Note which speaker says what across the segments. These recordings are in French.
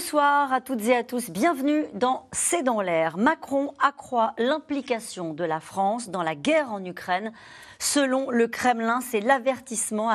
Speaker 1: Bonsoir à toutes et à tous. Bienvenue dans C'est dans l'air. Macron accroît l'implication de la France dans la guerre en Ukraine Selon le Kremlin, c'est l'avertissement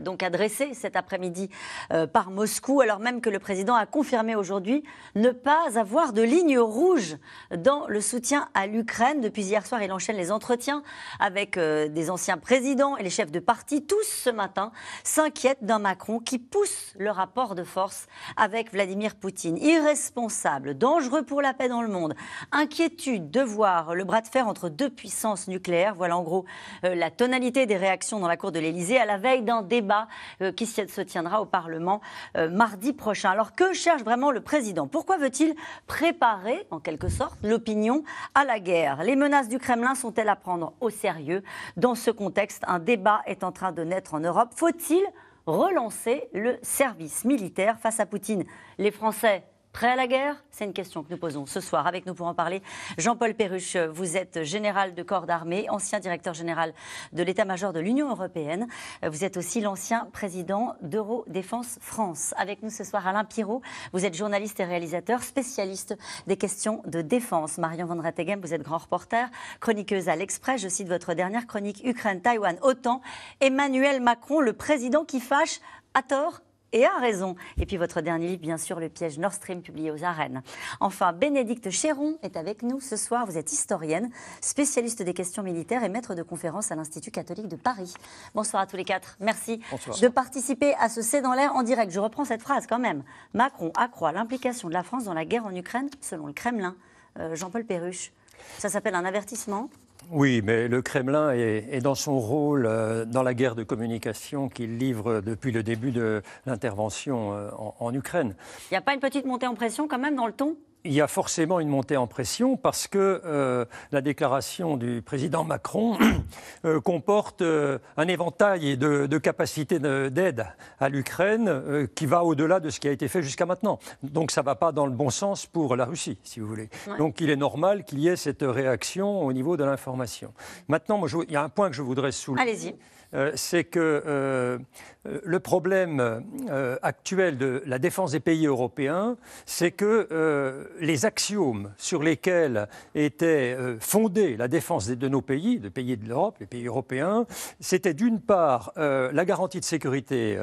Speaker 1: donc adressé cet après-midi euh, par Moscou, alors même que le président a confirmé aujourd'hui ne pas avoir de ligne rouge dans le soutien à l'Ukraine. Depuis hier soir, il enchaîne les entretiens avec euh, des anciens présidents et les chefs de parti. Tous ce matin s'inquiètent d'un Macron qui pousse le rapport de force avec Vladimir Poutine. Irresponsable, dangereux pour la paix dans le monde, inquiétude de voir le bras de fer entre deux puissances nucléaires. Voilà en gros euh, la tonalité des réactions dans la cour de l'Élysée à la veille d'un débat euh, qui se tiendra au Parlement euh, mardi prochain. Alors que cherche vraiment le président Pourquoi veut-il préparer, en quelque sorte, l'opinion à la guerre Les menaces du Kremlin sont-elles à prendre au sérieux Dans ce contexte, un débat est en train de naître en Europe. Faut-il relancer le service militaire face à Poutine Les Français Prêt à la guerre C'est une question que nous posons ce soir. Avec nous pour en parler, Jean-Paul Perruche, vous êtes général de corps d'armée, ancien directeur général de l'état-major de l'Union européenne. Vous êtes aussi l'ancien président d'Eurodéfense France. Avec nous ce soir, Alain Pirot, vous êtes journaliste et réalisateur, spécialiste des questions de défense. Marion Van vous êtes grand reporter, chroniqueuse à l'Express. Je cite votre dernière chronique Ukraine, Taïwan, OTAN. Emmanuel Macron, le président qui fâche à tort et a raison. Et puis votre dernier livre, bien sûr, Le piège Nord Stream, publié aux arènes. Enfin, Bénédicte Chéron est avec nous ce soir. Vous êtes historienne, spécialiste des questions militaires et maître de conférence à l'Institut catholique de Paris. Bonsoir à tous les quatre. Merci de participer à ce C'est dans l'air en direct. Je reprends cette phrase quand même. Macron accroît l'implication de la France dans la guerre en Ukraine, selon le Kremlin. Euh, Jean-Paul Perruche. Ça s'appelle un avertissement
Speaker 2: oui, mais le Kremlin est, dans son rôle euh, dans la guerre de communication qu'il livre depuis le début de l'intervention euh, en Ukraine.
Speaker 1: Il n'y a pas une petite montée en pression quand même dans le ton
Speaker 2: il y a forcément une montée en pression parce que euh, la déclaration du président Macron euh, comporte euh, un éventail de, capacités d'aide à l'Ukraine qui va au-delà de ce qui a été fait jusqu'à maintenant. Donc ça ne va pas dans le bon sens pour la Russie, si vous voulez. Donc il est normal qu'il y ait cette réaction au niveau de l'information. Maintenant, il y a un point que je voudrais soulever. allez euh, c'est que euh, euh, le problème actuel de la défense des pays européens, c'est que les axiomes sur lesquels était fondée la défense de nos pays, de pays de l'Europe, les pays européens, c'était d'une part la garantie de sécurité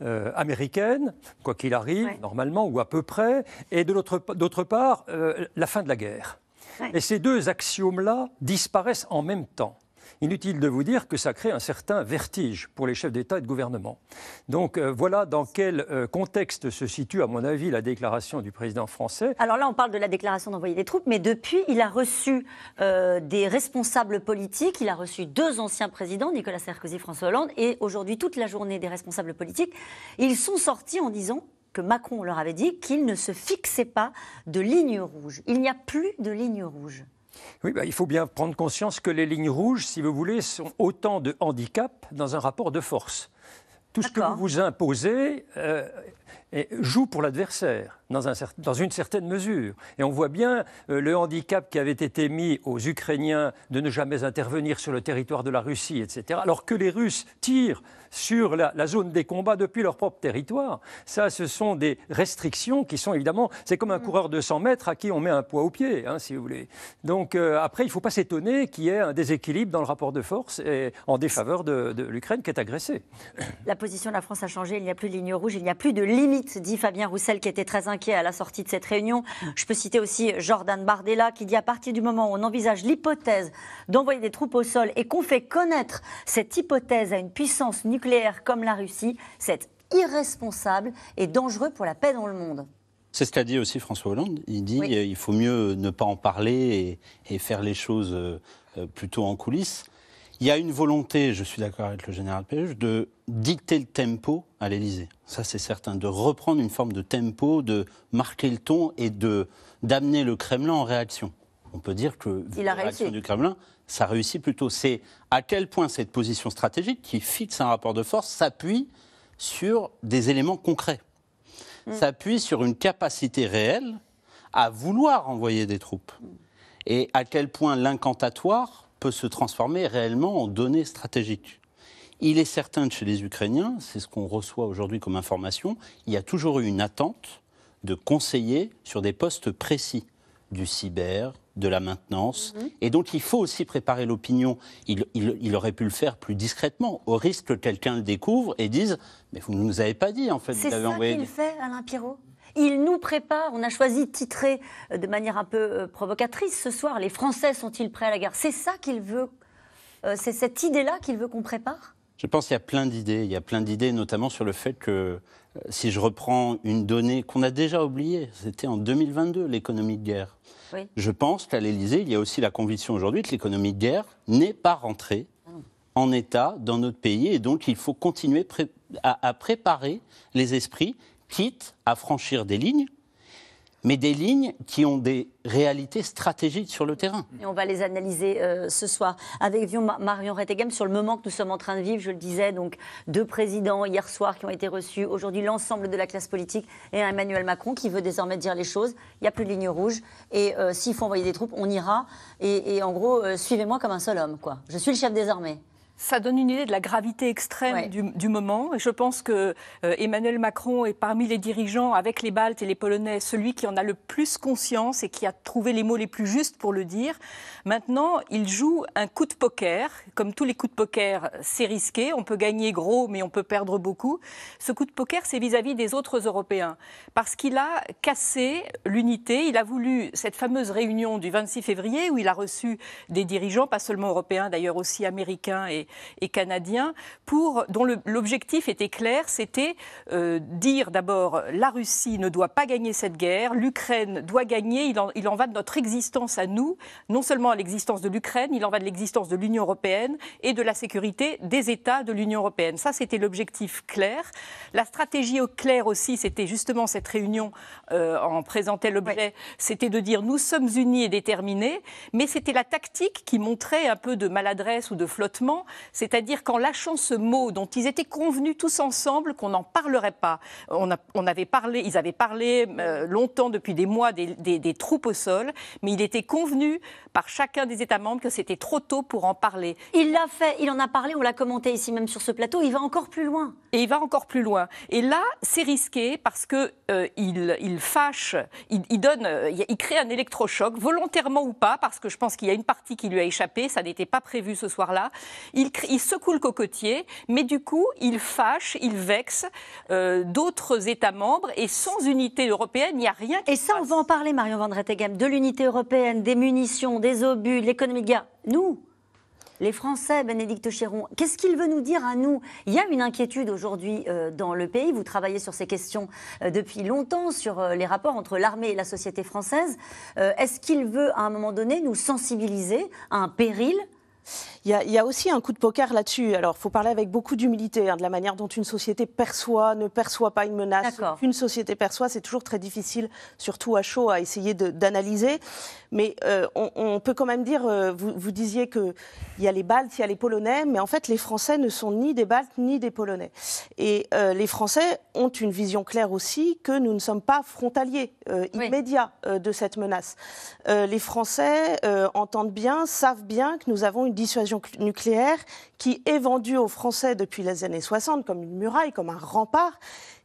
Speaker 2: américaine, quoi qu'il arrive, normalement, ou à peu près, et d'autre part, la fin de la guerre. Et ces deux axiomes-là disparaissent en même temps. Inutile de vous dire que ça crée un certain vertige pour les chefs d'État et de gouvernement. Donc euh, voilà dans quel euh, contexte se situe, à mon avis, la déclaration du président français.
Speaker 1: Alors là, on parle de la déclaration d'envoyer des troupes, mais depuis, il a reçu euh, des responsables politiques, il a reçu deux anciens présidents, Nicolas Sarkozy, François Hollande, et aujourd'hui, toute la journée des responsables politiques, ils sont sortis en disant que Macron leur avait dit qu'il ne se fixait pas de ligne rouge. Il n'y a plus de ligne rouge.
Speaker 2: Oui, bah, il faut bien prendre conscience que les lignes rouges, si vous voulez, sont autant de handicaps dans un rapport de force. Tout ce que vous vous imposez euh, joue pour l'adversaire, dans, une certaine mesure. Et on voit bien euh, le handicap qui avait été mis aux Ukrainiens de ne jamais intervenir sur le territoire de la Russie, etc., alors que les Russes tirent sur la, zone des combats depuis leur propre territoire. Ça, ce sont des restrictions qui sont évidemment, c'est comme un mm. coureur de 100 mètres à qui on met un poids au pied, hein, si vous voulez. Donc euh, après, il ne faut pas s'étonner qu'il y ait un déséquilibre dans le rapport de force et en défaveur de, de l'Ukraine qui est agressée.
Speaker 1: La position de la France a changé, il n'y a plus de ligne rouge, il n'y a plus de limite, dit Fabien Roussel qui était très inquiet à la sortie de cette réunion. Je peux citer aussi Jordan Bardella qui dit à partir du moment où on envisage l'hypothèse d'envoyer des troupes au sol et qu'on fait connaître cette hypothèse à une puissance nucléaire, nucléaire comme la Russie, c'est irresponsable et dangereux pour la paix dans le monde.
Speaker 3: C'est ce qu'a dit aussi François Hollande. Il dit qu'il euh, faut mieux ne pas en parler et, faire les choses euh, euh, plutôt en coulisses. Il y a une volonté, je suis d'accord avec le général Péruche, de dicter le tempo à l'Élysée. Ça, c'est certain. De reprendre une forme de tempo, de marquer le ton et de d'amener le Kremlin en réaction. On peut dire que Il la réaction du Kremlin, ça réussit plutôt. C'est à quel point cette position stratégique qui fixe un rapport de force s'appuie sur des éléments concrets, mm. s'appuie sur une capacité réelle à vouloir envoyer des troupes, et à quel point l'incantatoire peut se transformer réellement en données stratégiques. Il est certain que chez les Ukrainiens, c'est ce qu'on reçoit aujourd'hui comme information, il y a toujours eu une attente de conseiller sur des postes précis, du cyber, de la maintenance. Mhm. Et donc, il faut aussi préparer l'opinion. Il, il, aurait pu le faire plus discrètement, au risque que quelqu'un le découvre et dise Mais vous ne nous avez pas dit, en fait. C'est ça qu'il
Speaker 1: fait, Alain Pirot il nous prépare, on a choisi de titrer euh, de manière un peu euh, provocatrice ce soir, les Français sont-ils prêts à la guerre C'est ça qu'il veut, euh, c'est cette idée-là qu'il veut qu'on prépare
Speaker 3: Je pense qu'il y a plein d'idées, il y a plein d'idées notamment sur le fait que si je reprends une donnée qu'on a déjà oubliée, c'était en 2022 l'économie de guerre je pense qu'à l'Élysée, il y a aussi la conviction aujourd'hui que l'économie de guerre n'est pas rentrée en état dans notre pays et donc il faut continuer à, à préparer les esprits, quitte à franchir des lignes mais des lignes qui ont des réalités stratégiques sur le terrain.
Speaker 1: Et on va les analyser euh, ce soir avec Marion Rettegem sur le moment que nous sommes en train de vivre. Je le disais, donc deux présidents hier soir qui ont été reçus, aujourd'hui l'ensemble de la classe politique et Emmanuel Macron qui veut désormais dire les choses. Il n'y a plus de ligne rouge et euh, s'il faut envoyer des troupes, on ira. Et, en gros, euh, suivez-moi comme un seul homme, quoi. Je suis le chef des armées. Ça donne une idée de la gravité extrême du, moment. Et je pense que euh, Emmanuel
Speaker 4: Macron est parmi les dirigeants, avec les Baltes et les Polonais, celui qui en a le plus conscience et qui a trouvé les mots les plus justes pour le dire. Maintenant, il joue un coup de poker. Comme tous les coups de poker, c'est risqué. On peut gagner gros, mais on peut perdre beaucoup. Ce coup de poker, c'est vis-à-vis des autres Européens. Parce qu'il a cassé l'unité. Il a voulu cette fameuse réunion du 26 février où il a reçu des dirigeants, pas seulement européens, d'ailleurs aussi américains et, canadiens, pour, dont l'objectif était clair, c'était euh, dire d'abord la Russie ne doit pas gagner cette guerre, l'Ukraine doit gagner, il en, va de notre existence à nous, non seulement à l'existence de l'Ukraine, il en va de l'existence de l'Union européenne et de la sécurité des États de l'Union européenne. Ça, c'était l'objectif clair. La stratégie au clair aussi, c'était justement cette réunion euh, en présentait l'objet, c'était de dire nous sommes unis et déterminés, mais c'était la tactique qui montrait un peu de maladresse ou de flottement, c'est-à-dire qu'en lâchant ce mot dont ils étaient convenus tous ensemble qu'on n'en parlerait pas, on, avait parlé, ils avaient parlé euh, longtemps depuis des mois des, troupes au sol, mais il était convenu par chacun des États membres que c'était trop tôt pour en parler. Il l'a
Speaker 1: fait, il en a parlé, on l'a commenté ici même sur ce plateau, il va encore plus loin.
Speaker 4: Et il va encore plus loin. Et là, c'est risqué parce que euh, il, fâche, il, donne, euh, il crée un électrochoc, volontairement ou pas, parce que je pense qu'il y a une partie qui lui a échappé, ça n'était pas prévu ce soir-là il, secoue le cocotier, mais du coup, il fâche, il vexe euh,
Speaker 1: d'autres États membres. Et sans unité européenne, il n'y a rien. et ça, on va en parler, Marion Van de l'unité européenne, des munitions, des obus, de l'économie de guerre. Nous les Français, Bénédicte Chéron, qu'est-ce qu'il veut nous dire à nous Il y a une inquiétude aujourd'hui euh, dans le pays. Vous travaillez sur ces questions euh, depuis longtemps, sur les rapports entre l'armée et la société française.
Speaker 5: Est-ce qu'il veut, à un moment donné, nous sensibiliser à un péril il y, a, aussi un coup de poker là-dessus. Alors, il faut parler avec beaucoup d'humilité hein, de la manière dont une société perçoit, ne perçoit pas une menace. Une société perçoit, c'est toujours très difficile, surtout à chaud, à essayer d'analyser. Mais euh, on, peut quand même dire, euh, vous, disiez qu'il y a les Baltes, il y a les Polonais, mais en fait, les Français ne sont ni des Baltes ni des Polonais. Et euh, les Français ont une vision claire aussi que nous ne sommes pas frontaliers immédiats de cette menace. les Français entendent bien, savent bien que nous avons une dissuasion nucléaire qui est vendue aux Français depuis les années 60 comme une muraille, comme un rempart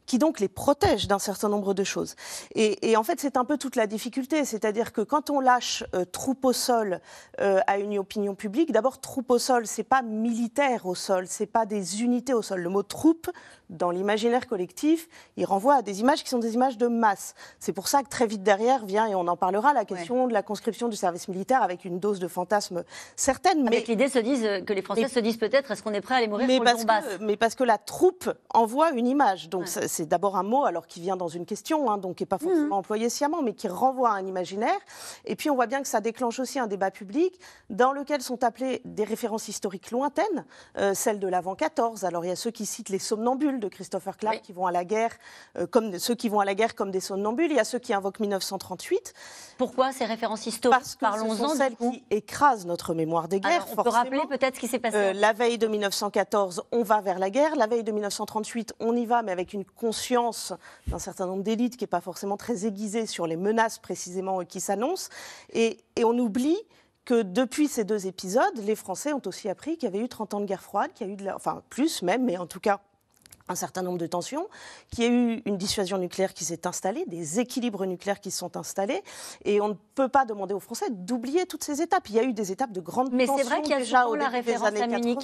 Speaker 5: qui donc les protège d'un certain nombre de choses. Et, en fait, c'est un peu toute la difficulté, c'est-à-dire que quand on lâche euh, troupes au sol euh, à une opinion publique, d'abord troupe au sol, c'est pas militaire au sol, c'est pas des unités au sol. Le mot troupe dans l'imaginaire collectif, il renvoie à des images qui sont des images de masse. C'est pour ça que très vite derrière vient, et on en parlera, la question de la conscription du service militaire avec une dose de fantasme certaine. Avec mais l'idée se disent euh, que les Français se
Speaker 1: disent peut-être est-ce qu'on est prêt à aller mourir pour le
Speaker 5: Mais parce que la troupe envoie une image. Donc c'est d'abord un mot alors qui vient dans une question, hein, donc qui n'est pas mhm. forcément employé sciemment, mais qui renvoie à un imaginaire. Et puis on voit bien que ça déclenche aussi un débat public dans lequel sont appelées des références historiques lointaines, euh, celles de l'avant 14. Alors il y a ceux qui citent les somnambules de Christopher Clark qui vont à la guerre euh, comme ceux qui vont à la guerre comme des somnambules. Il y a ceux qui invoquent 1938. Pourquoi ces références historiques Parce que ce sont celles qui écrasent notre mémoire des guerres. on peut rappeler peut-être ce qui s'est passé. Euh, la veille de 1914, on va vers la guerre. La veille de 1938, on y va, mais avec une conscience d'un certain nombre d'élites qui n'est pas forcément très aiguisée sur les menaces précisément euh, qui s'annoncent. Et, et on oublie que depuis ces deux épisodes, les Français ont aussi appris qu'il y avait eu 30 ans de guerre froide, qu'il y a eu de la... enfin plus même, mais en tout cas un certain nombre de tensions, qu'il y ait eu une dissuasion nucléaire qui s'est installée, des équilibres nucléaires qui sont installés, et on ne peut pas demander aux Français d'oublier toutes ces étapes. Il y a eu des étapes de grande Mais c'est vrai qu'il y a déjà au la référence à Munich.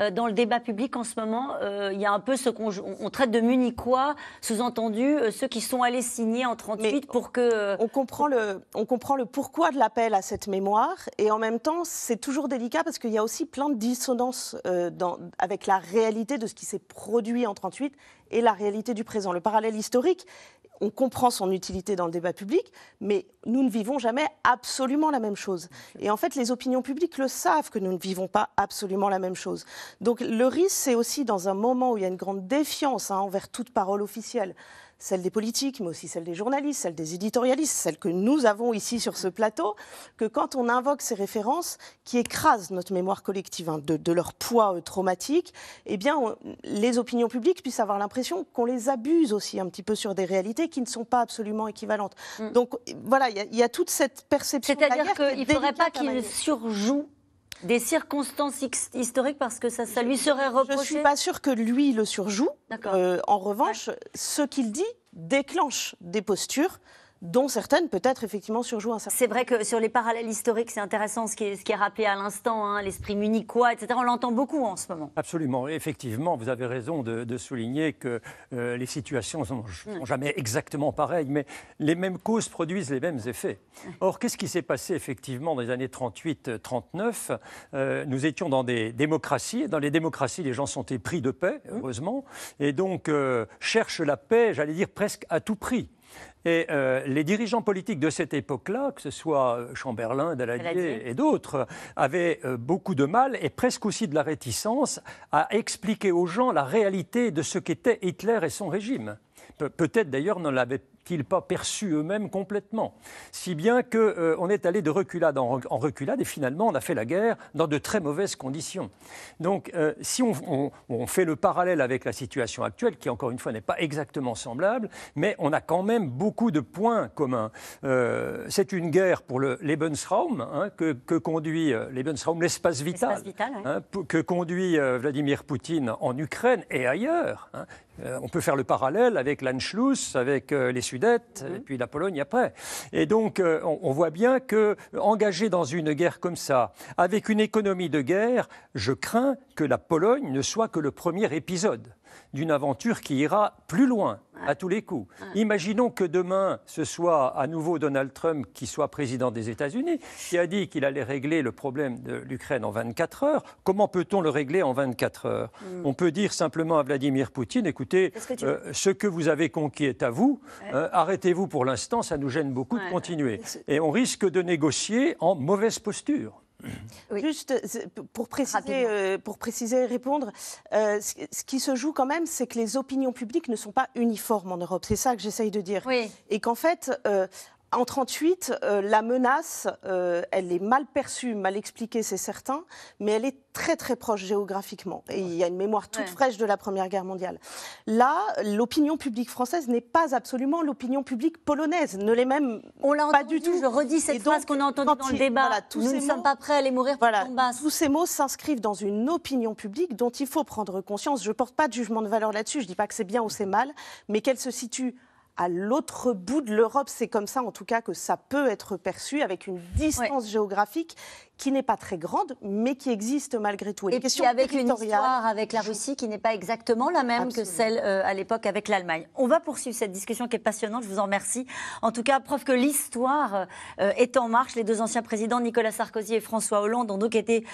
Speaker 1: Euh, dans le débat public en ce moment, euh, il y a un peu ce qu'on traite de munichois, sous-entendu euh, ceux qui sont allés signer en
Speaker 5: 38 pour que... on, comprend le, on comprend le pourquoi de l'appel à cette mémoire, et en même temps, c'est toujours délicat parce qu'il y a aussi plein de dissonances dans, avec la réalité de ce qui s'est produit en 38 et la réalité du présent. Le parallèle historique, on comprend son utilité dans le débat public, mais nous ne vivons jamais absolument la même chose. Et en fait, les opinions publiques le savent que nous ne vivons pas absolument la même chose. Donc le risque, c'est aussi dans un moment où il y a une grande défiance hein, envers toute parole officielle, celle des politiques, mais aussi celle des journalistes, celle des éditorialistes, celle que nous avons ici sur ce plateau, que quand on invoque ces références qui écrasent notre mémoire collective hein, de, leur poids euh, traumatique, eh bien, les opinions publiques puissent avoir l'impression qu'on les abuse aussi un petit peu sur des réalités qui ne sont pas absolument équivalentes. Mm. Donc voilà, il y, a toute cette perception. C'est-à-dire qu'il ne faudrait pas qu'ils surjouent des circonstances historiques parce que ça, ça lui serait reproché Je ne suis pas sûr que lui le surjoue. Euh, en revanche, ce qu'il dit déclenche des postures dont certaines peut-être effectivement surjouent un certain C'est
Speaker 1: vrai que sur les parallèles historiques, c'est intéressant ce qui, est, rappelé à l'instant, hein, l'esprit munichois, etc. On l'entend beaucoup en ce moment.
Speaker 2: Absolument, effectivement, vous avez raison de, souligner que euh, les situations ne sont, jamais exactement pareilles, mais les mêmes causes produisent les mêmes effets. Or, qu'est-ce qui s'est passé effectivement dans les années 38-39 euh, euh, Nous étions dans des démocraties, et dans les démocraties, les gens sont épris de paix, mmh. heureusement, et donc cherchent la paix, j'allais dire presque à tout prix. Et euh, les dirigeants politiques de cette époque-là, que ce soit euh, Chamberlain, Daladier et d'autres, avaient euh, beaucoup de mal et presque aussi de la réticence à expliquer aux gens la réalité de ce qu'était Hitler et son régime. Peut-être d'ailleurs ne pas ils pas perçu eux-mêmes complètement Si bien qu'on euh, on est allé de reculade en, reculade et finalement on a fait la guerre dans de très mauvaises conditions. Donc euh, si on, fait le parallèle avec la situation actuelle, qui encore une fois n'est pas exactement semblable, mais on a quand même beaucoup de points communs. Euh, c'est une guerre pour le Lebensraum hein, que, conduit Lebensraum, l'espace vital, hein, que conduit Vladimir Poutine en Ukraine et ailleurs. Hein. Euh, on peut faire le parallèle avec l'Anschluss, avec euh, les Sudètes, et puis la Pologne après. Et donc, euh, on, on, voit bien que engagé dans une guerre comme ça, avec une économie de guerre, je crains que la Pologne ne soit que le premier épisode d'une aventure qui ira plus loin à tous les coups. Imaginons que demain, ce soit à nouveau Donald Trump qui soit président des États-Unis, qui a dit qu'il allait régler le problème de l'Ukraine en 24 heures. Comment peut-on le régler en 24 heures hmm. On peut dire simplement à Vladimir Poutine, écoutez, euh, ce que vous avez conquis est à vous, euh, arrêtez-vous pour l'instant, ça nous gêne beaucoup de continuer. Et on risque de négocier en mauvaise posture.
Speaker 5: Juste euh, pour préciser, euh, pour préciser et répondre, euh, ce, qui se joue quand même, c'est que les opinions publiques ne sont pas uniformes en Europe. C'est ça que j'essaye de dire. Et qu'en fait, en 38, euh, la menace, euh, elle est mal perçue, mal expliquée, c'est certain, mais elle est très très proche géographiquement. Et il y a une mémoire toute fraîche de la Première Guerre mondiale. Là, l'opinion publique française n'est pas absolument l'opinion publique polonaise, ne l'est même On pas du tout. Je redis cette phrase qu'on a entendue dans le débat. Nous ne sommes pas prêts à aller mourir pour voilà, Tous ces mots s'inscrivent dans une opinion publique dont il faut prendre conscience. Je ne porte pas de jugement de valeur là-dessus. Je ne dis pas que c'est bien ou c'est mal, mais qu'elle se situe à l'autre bout de l'Europe. C'est comme ça, en tout cas, que ça peut être perçu avec une distance géographique qui n'est pas très grande, mais qui existe malgré tout. Et, et puis avec une
Speaker 1: histoire avec la Russie qui n'est pas exactement la même que celle euh, à l'époque avec l'Allemagne. On va poursuivre cette discussion qui est passionnante, je vous en remercie. En tout cas, preuve que l'histoire euh, est en marche. Les deux anciens présidents, Nicolas Sarkozy et François Hollande, ont donc été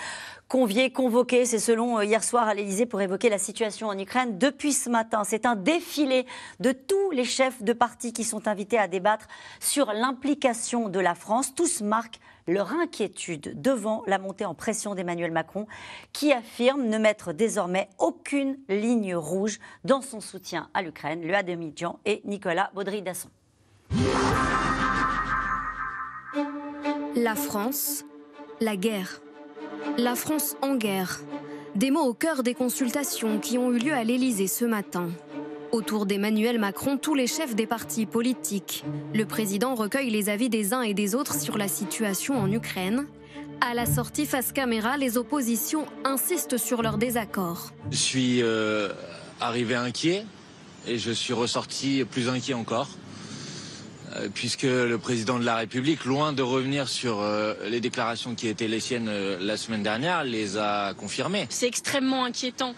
Speaker 1: conviés, convoqués, c'est selon euh, hier soir à l'Elysée, pour évoquer la situation en Ukraine depuis ce matin. C'est un défilé de tous les chefs de parti qui sont invités à débattre sur l'implication de la France. Tous marquent leur inquiétude devant la montée en pression d'Emmanuel Macron, qui affirme ne mettre désormais aucune ligne rouge dans son soutien à l'Ukraine, le Ademidjan et Nicolas Baudry-Dasson.
Speaker 6: La France, la guerre. La France en guerre. Des mots au cœur des consultations qui ont eu lieu à l'Élysée ce matin. Autour d'Emmanuel Macron, tous les chefs des partis politiques. Le président recueille les avis des uns et des autres sur la situation en Ukraine. À la sortie face caméra, les oppositions insistent sur leur désaccord.
Speaker 7: Je suis euh, arrivé inquiet et je suis ressorti plus inquiet encore, euh, puisque le président de la République, loin de revenir sur euh, les déclarations qui étaient les siennes la semaine dernière, les a confirmées. C'est
Speaker 6: extrêmement inquiétant.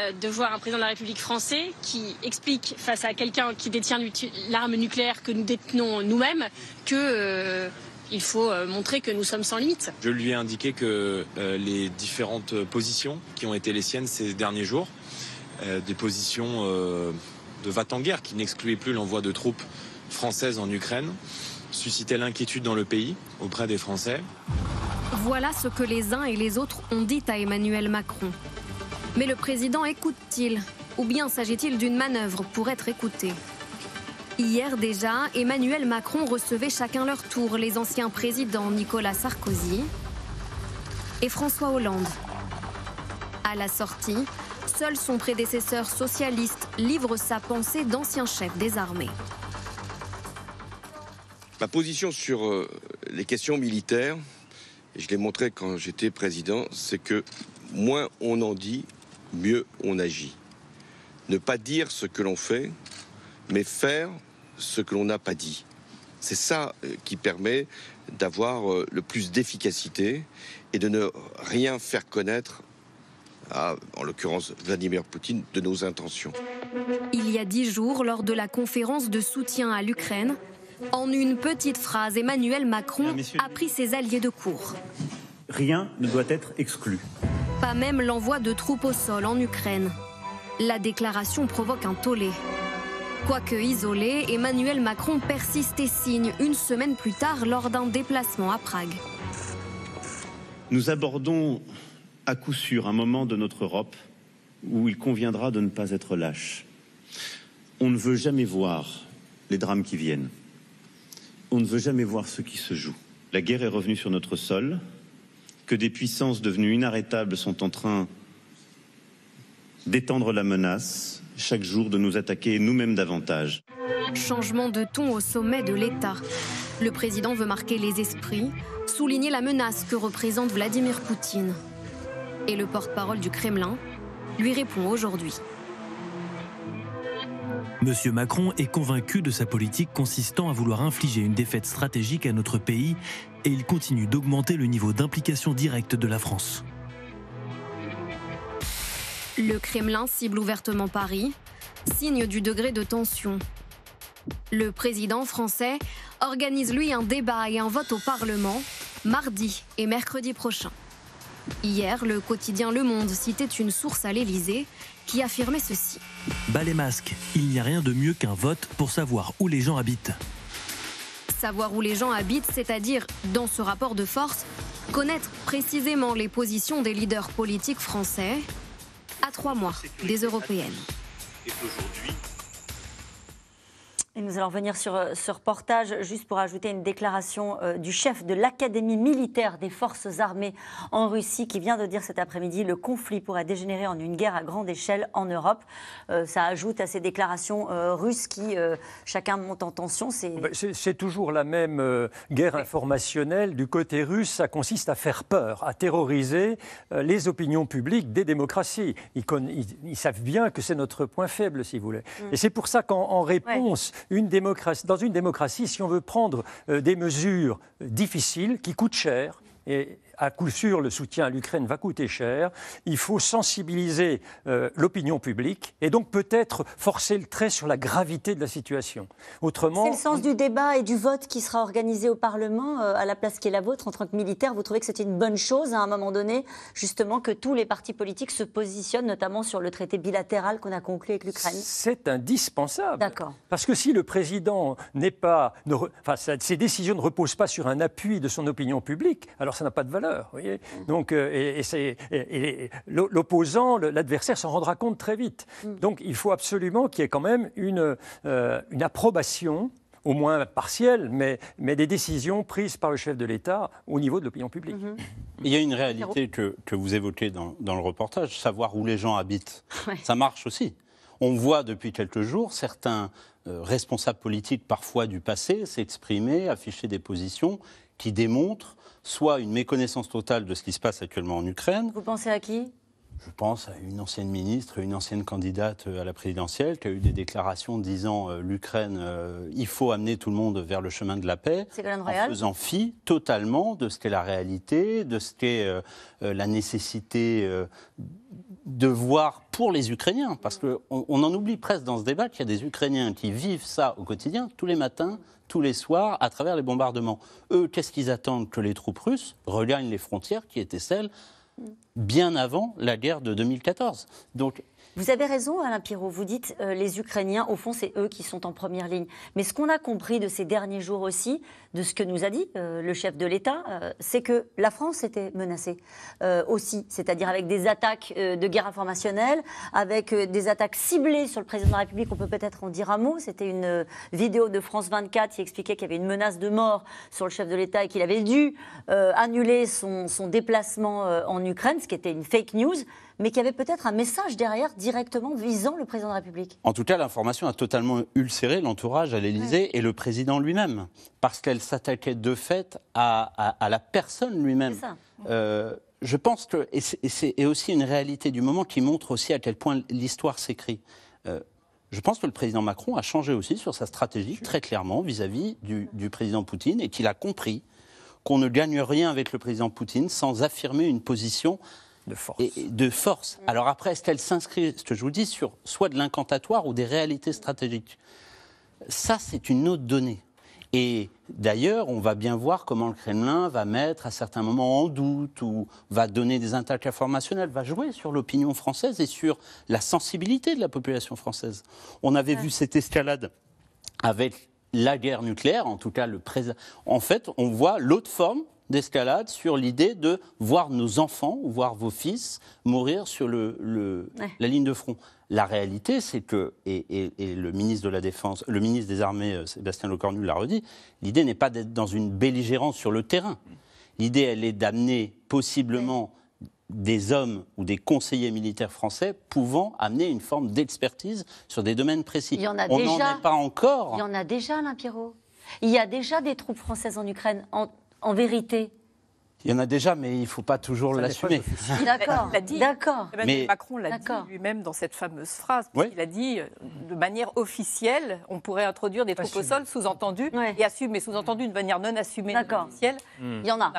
Speaker 6: Euh, de voir un président de la République français qui explique face à quelqu'un qui détient l'arme nucléaire que nous détenons nous-mêmes que euh, il faut euh, montrer que nous sommes sans limite.
Speaker 7: Je lui ai indiqué que les différentes positions qui ont été les siennes ces derniers jours, des positions de va-t-en-guerre qui n'excluaient plus l'envoi de troupes françaises en Ukraine, suscitaient l'inquiétude dans le pays auprès des Français.
Speaker 6: Voilà ce que les uns et les autres ont dit à Emmanuel Macron. Mais le président écoute-t-il Ou bien s'agit-il d'une manœuvre pour être écouté Hier déjà, Emmanuel Macron recevait chacun leur tour les anciens présidents Nicolas Sarkozy et François Hollande. À la sortie, seul son prédécesseur socialiste livre sa pensée d'ancien chef des armées.
Speaker 7: Ma position sur euh, les questions militaires, et je l'ai montré quand j'étais président, c'est que moins on en dit, mieux on agit. Ne pas dire ce que l'on fait, mais faire ce que l'on n'a pas dit. C'est ça euh, qui permet d'avoir euh, le plus d'efficacité et de ne rien faire connaître en l'occurrence, Vladimir Poutine, de nos intentions.
Speaker 6: Il y a dix jours, lors de la conférence de soutien à l'Ukraine, en une petite phrase, Emmanuel Macron a pris ses alliés de court.
Speaker 3: Rien ne doit être exclu.
Speaker 6: Pas même l'envoi de troupes au sol en Ukraine. La déclaration provoque un tollé. Quoique isolé, Emmanuel Macron persiste et signe une semaine plus tard lors d'un déplacement à Prague.
Speaker 3: Nous abordons à coup sûr un moment de notre Europe où il conviendra de ne pas être lâche. On ne veut jamais voir les drames qui viennent. On ne veut jamais voir ce qui se joue. La guerre est revenue sur notre sol, que des puissances devenues inarrêtables sont en train d'étendre la menace, chaque jour de nous attaquer nous-mêmes davantage.
Speaker 6: Changement de ton au sommet de l'État. Le président veut marquer les esprits, souligner la menace que représente Vladimir Poutine. Et le porte-parole du Kremlin lui répond aujourd'hui.
Speaker 8: Monsieur Macron est convaincu de sa politique consistant à vouloir infliger une défaite stratégique à notre pays et il continue d'augmenter le niveau d'implication directe de la France.
Speaker 6: Le Kremlin cible ouvertement Paris, signe du degré de tension. Le président français organise lui un débat et un vote au Parlement mardi et mercredi prochain. Hier, le quotidien Le Monde citait une source à l'Élysée qui affirmait ceci.
Speaker 8: Bas les masques, il n'y a rien de mieux qu'un vote pour savoir où les gens habitent
Speaker 6: savoir où les gens habitent, c'est-à-dire, dans ce rapport de force, connaître précisément les positions des leaders politiques français à trois mois des européennes
Speaker 1: nous allons revenir sur euh, ce reportage, juste pour ajouter une déclaration euh, du chef de l'Académie militaire des forces armées en Russie, qui vient de dire cet après-midi le conflit pourrait dégénérer en une guerre à grande échelle en Europe. Euh, ça ajoute à ces déclarations russes qui, chacun monte en tension. C'est
Speaker 2: bah, toujours la même guerre informationnelle du côté russe. Ça consiste à faire peur, à terroriser les opinions publiques des démocraties. Ils, ils, savent bien que c'est notre point faible, si vous voulez. Mm. Et c'est pour ça qu'en réponse, dans une démocratie, si on veut prendre euh, des mesures euh, difficiles qui coûtent cher, et à coup sûr, le soutien à l'Ukraine va coûter cher. Il faut sensibiliser euh, l'opinion publique et donc peut-être forcer le trait sur la gravité de la situation. Autrement, c'est le sens du
Speaker 1: débat et du vote qui sera organisé au Parlement euh, à la place qui est la vôtre en tant que militaire. Vous trouvez que c'est une bonne chose hein, à un moment donné, justement, que tous les partis politiques se positionnent, notamment sur le traité bilatéral qu'on a conclu avec l'Ukraine C'est
Speaker 2: indispensable. D'accord. Parce que si le président n'est pas, enfin, ses décisions ne reposent pas sur un appui de son opinion publique, alors ça n'a pas de valeur. Donc, et, l'opposant, l'adversaire s'en rendra compte très vite. Mm. Donc, il faut absolument qu'il y ait quand même une, euh, une approbation au moins partielle, mais, mais des décisions prises par le chef de l'État au niveau de l'opinion publique. Mm-hmm.
Speaker 3: Il y a une réalité que, vous évoquez dans, dans, le reportage, savoir où les gens habitent. Ça marche aussi. On voit depuis quelques jours certains euh, responsables politiques, parfois du passé, s'exprimer, afficher des positions qui démontrent soit une méconnaissance totale de ce qui se passe actuellement en Ukraine.
Speaker 1: Vous pensez à qui
Speaker 3: je pense à une ancienne ministre, une ancienne candidate euh, à la présidentielle qui a eu des déclarations disant euh, l'Ukraine, euh, il faut amener tout le monde vers le chemin de la paix,
Speaker 1: en Royal. faisant
Speaker 3: fi totalement de ce qu'est la réalité, de ce qu'est la nécessité de voir pour les Ukrainiens, parce qu'on on en oublie presque dans ce débat qu'il y a des Ukrainiens qui vivent ça au quotidien, tous les matins, tous les soirs, à travers les bombardements. Eux, qu'est-ce qu'ils attendent Que les troupes russes regagnent les frontières qui étaient celles bien avant la guerre de
Speaker 1: 2014. Donc vous avez raison, Alain Pierrot, Vous dites euh, les Ukrainiens, au fond, c'est eux qui sont en première ligne. Mais ce qu'on a compris de ces derniers jours aussi, de ce que nous a dit euh, le chef de l'État, euh, c'est que la France était menacée aussi, c'est-à-dire avec des attaques de guerre informationnelle, avec des attaques ciblées sur le président de la République. On peut peut-être en dire un mot. C'était une vidéo de France 24 qui expliquait qu'il y avait une menace de mort sur le chef de l'État et qu'il avait dû annuler son déplacement en Ukraine, ce qui était une fake news mais qui avait peut-être un message derrière directement visant le président de la République.
Speaker 3: En tout cas, l'information a totalement ulcéré l'entourage à l'Élysée et le président lui-même, parce qu'elle s'attaquait de fait à, la personne lui-même. Euh, je pense que, et c'est aussi une réalité du moment qui montre aussi à quel point l'histoire s'écrit. Euh, je pense que le président Macron a changé aussi sur sa stratégie très clairement vis-à-vis du, président Poutine et qu'il a compris qu'on ne gagne rien avec le président Poutine sans affirmer une position de force. Et, de force. Mm. Alors après, est-ce qu'elle s'inscrit, ce que je vous dis, sur soit de l'incantatoire ou des réalités stratégiques Ça, c'est une autre donnée. Et d'ailleurs, on va bien voir comment le Kremlin va mettre à certains moments en doute ou va donner des attaques informationnels, va jouer sur l'opinion française et sur la sensibilité de la population française. On avait vu cette escalade avec la guerre nucléaire, en tout cas le présent. En fait, on voit l'autre forme d'escalade sur l'idée de voir nos enfants, ou voir vos fils mourir sur le, la ligne de front. La réalité, c'est que, et, le ministre de la Défense, le ministre des Armées, euh, Sébastien Lecornu l'a redit, l'idée n'est pas d'être dans une belligérance sur le terrain. L'idée, elle est d'amener possiblement des hommes ou des conseillers militaires français pouvant amener une forme d'expertise sur des domaines précis. Il y en a On n'en est pas encore. Il y en
Speaker 1: a déjà, Alain Pierrot. Il y a déjà des troupes françaises en Ukraine. En, en vérité
Speaker 3: il y en a déjà, mais il ne faut pas toujours l'assumer.
Speaker 1: D'accord. D'accord.
Speaker 3: Macron
Speaker 4: l'a dit lui-même dans cette fameuse phrase. Il a dit euh, de manière officielle, on pourrait introduire des troupes au sol, sous-entendu, et assumer, sous-entendu de manière non assumée, officielle. Hmm. Il y
Speaker 1: en a.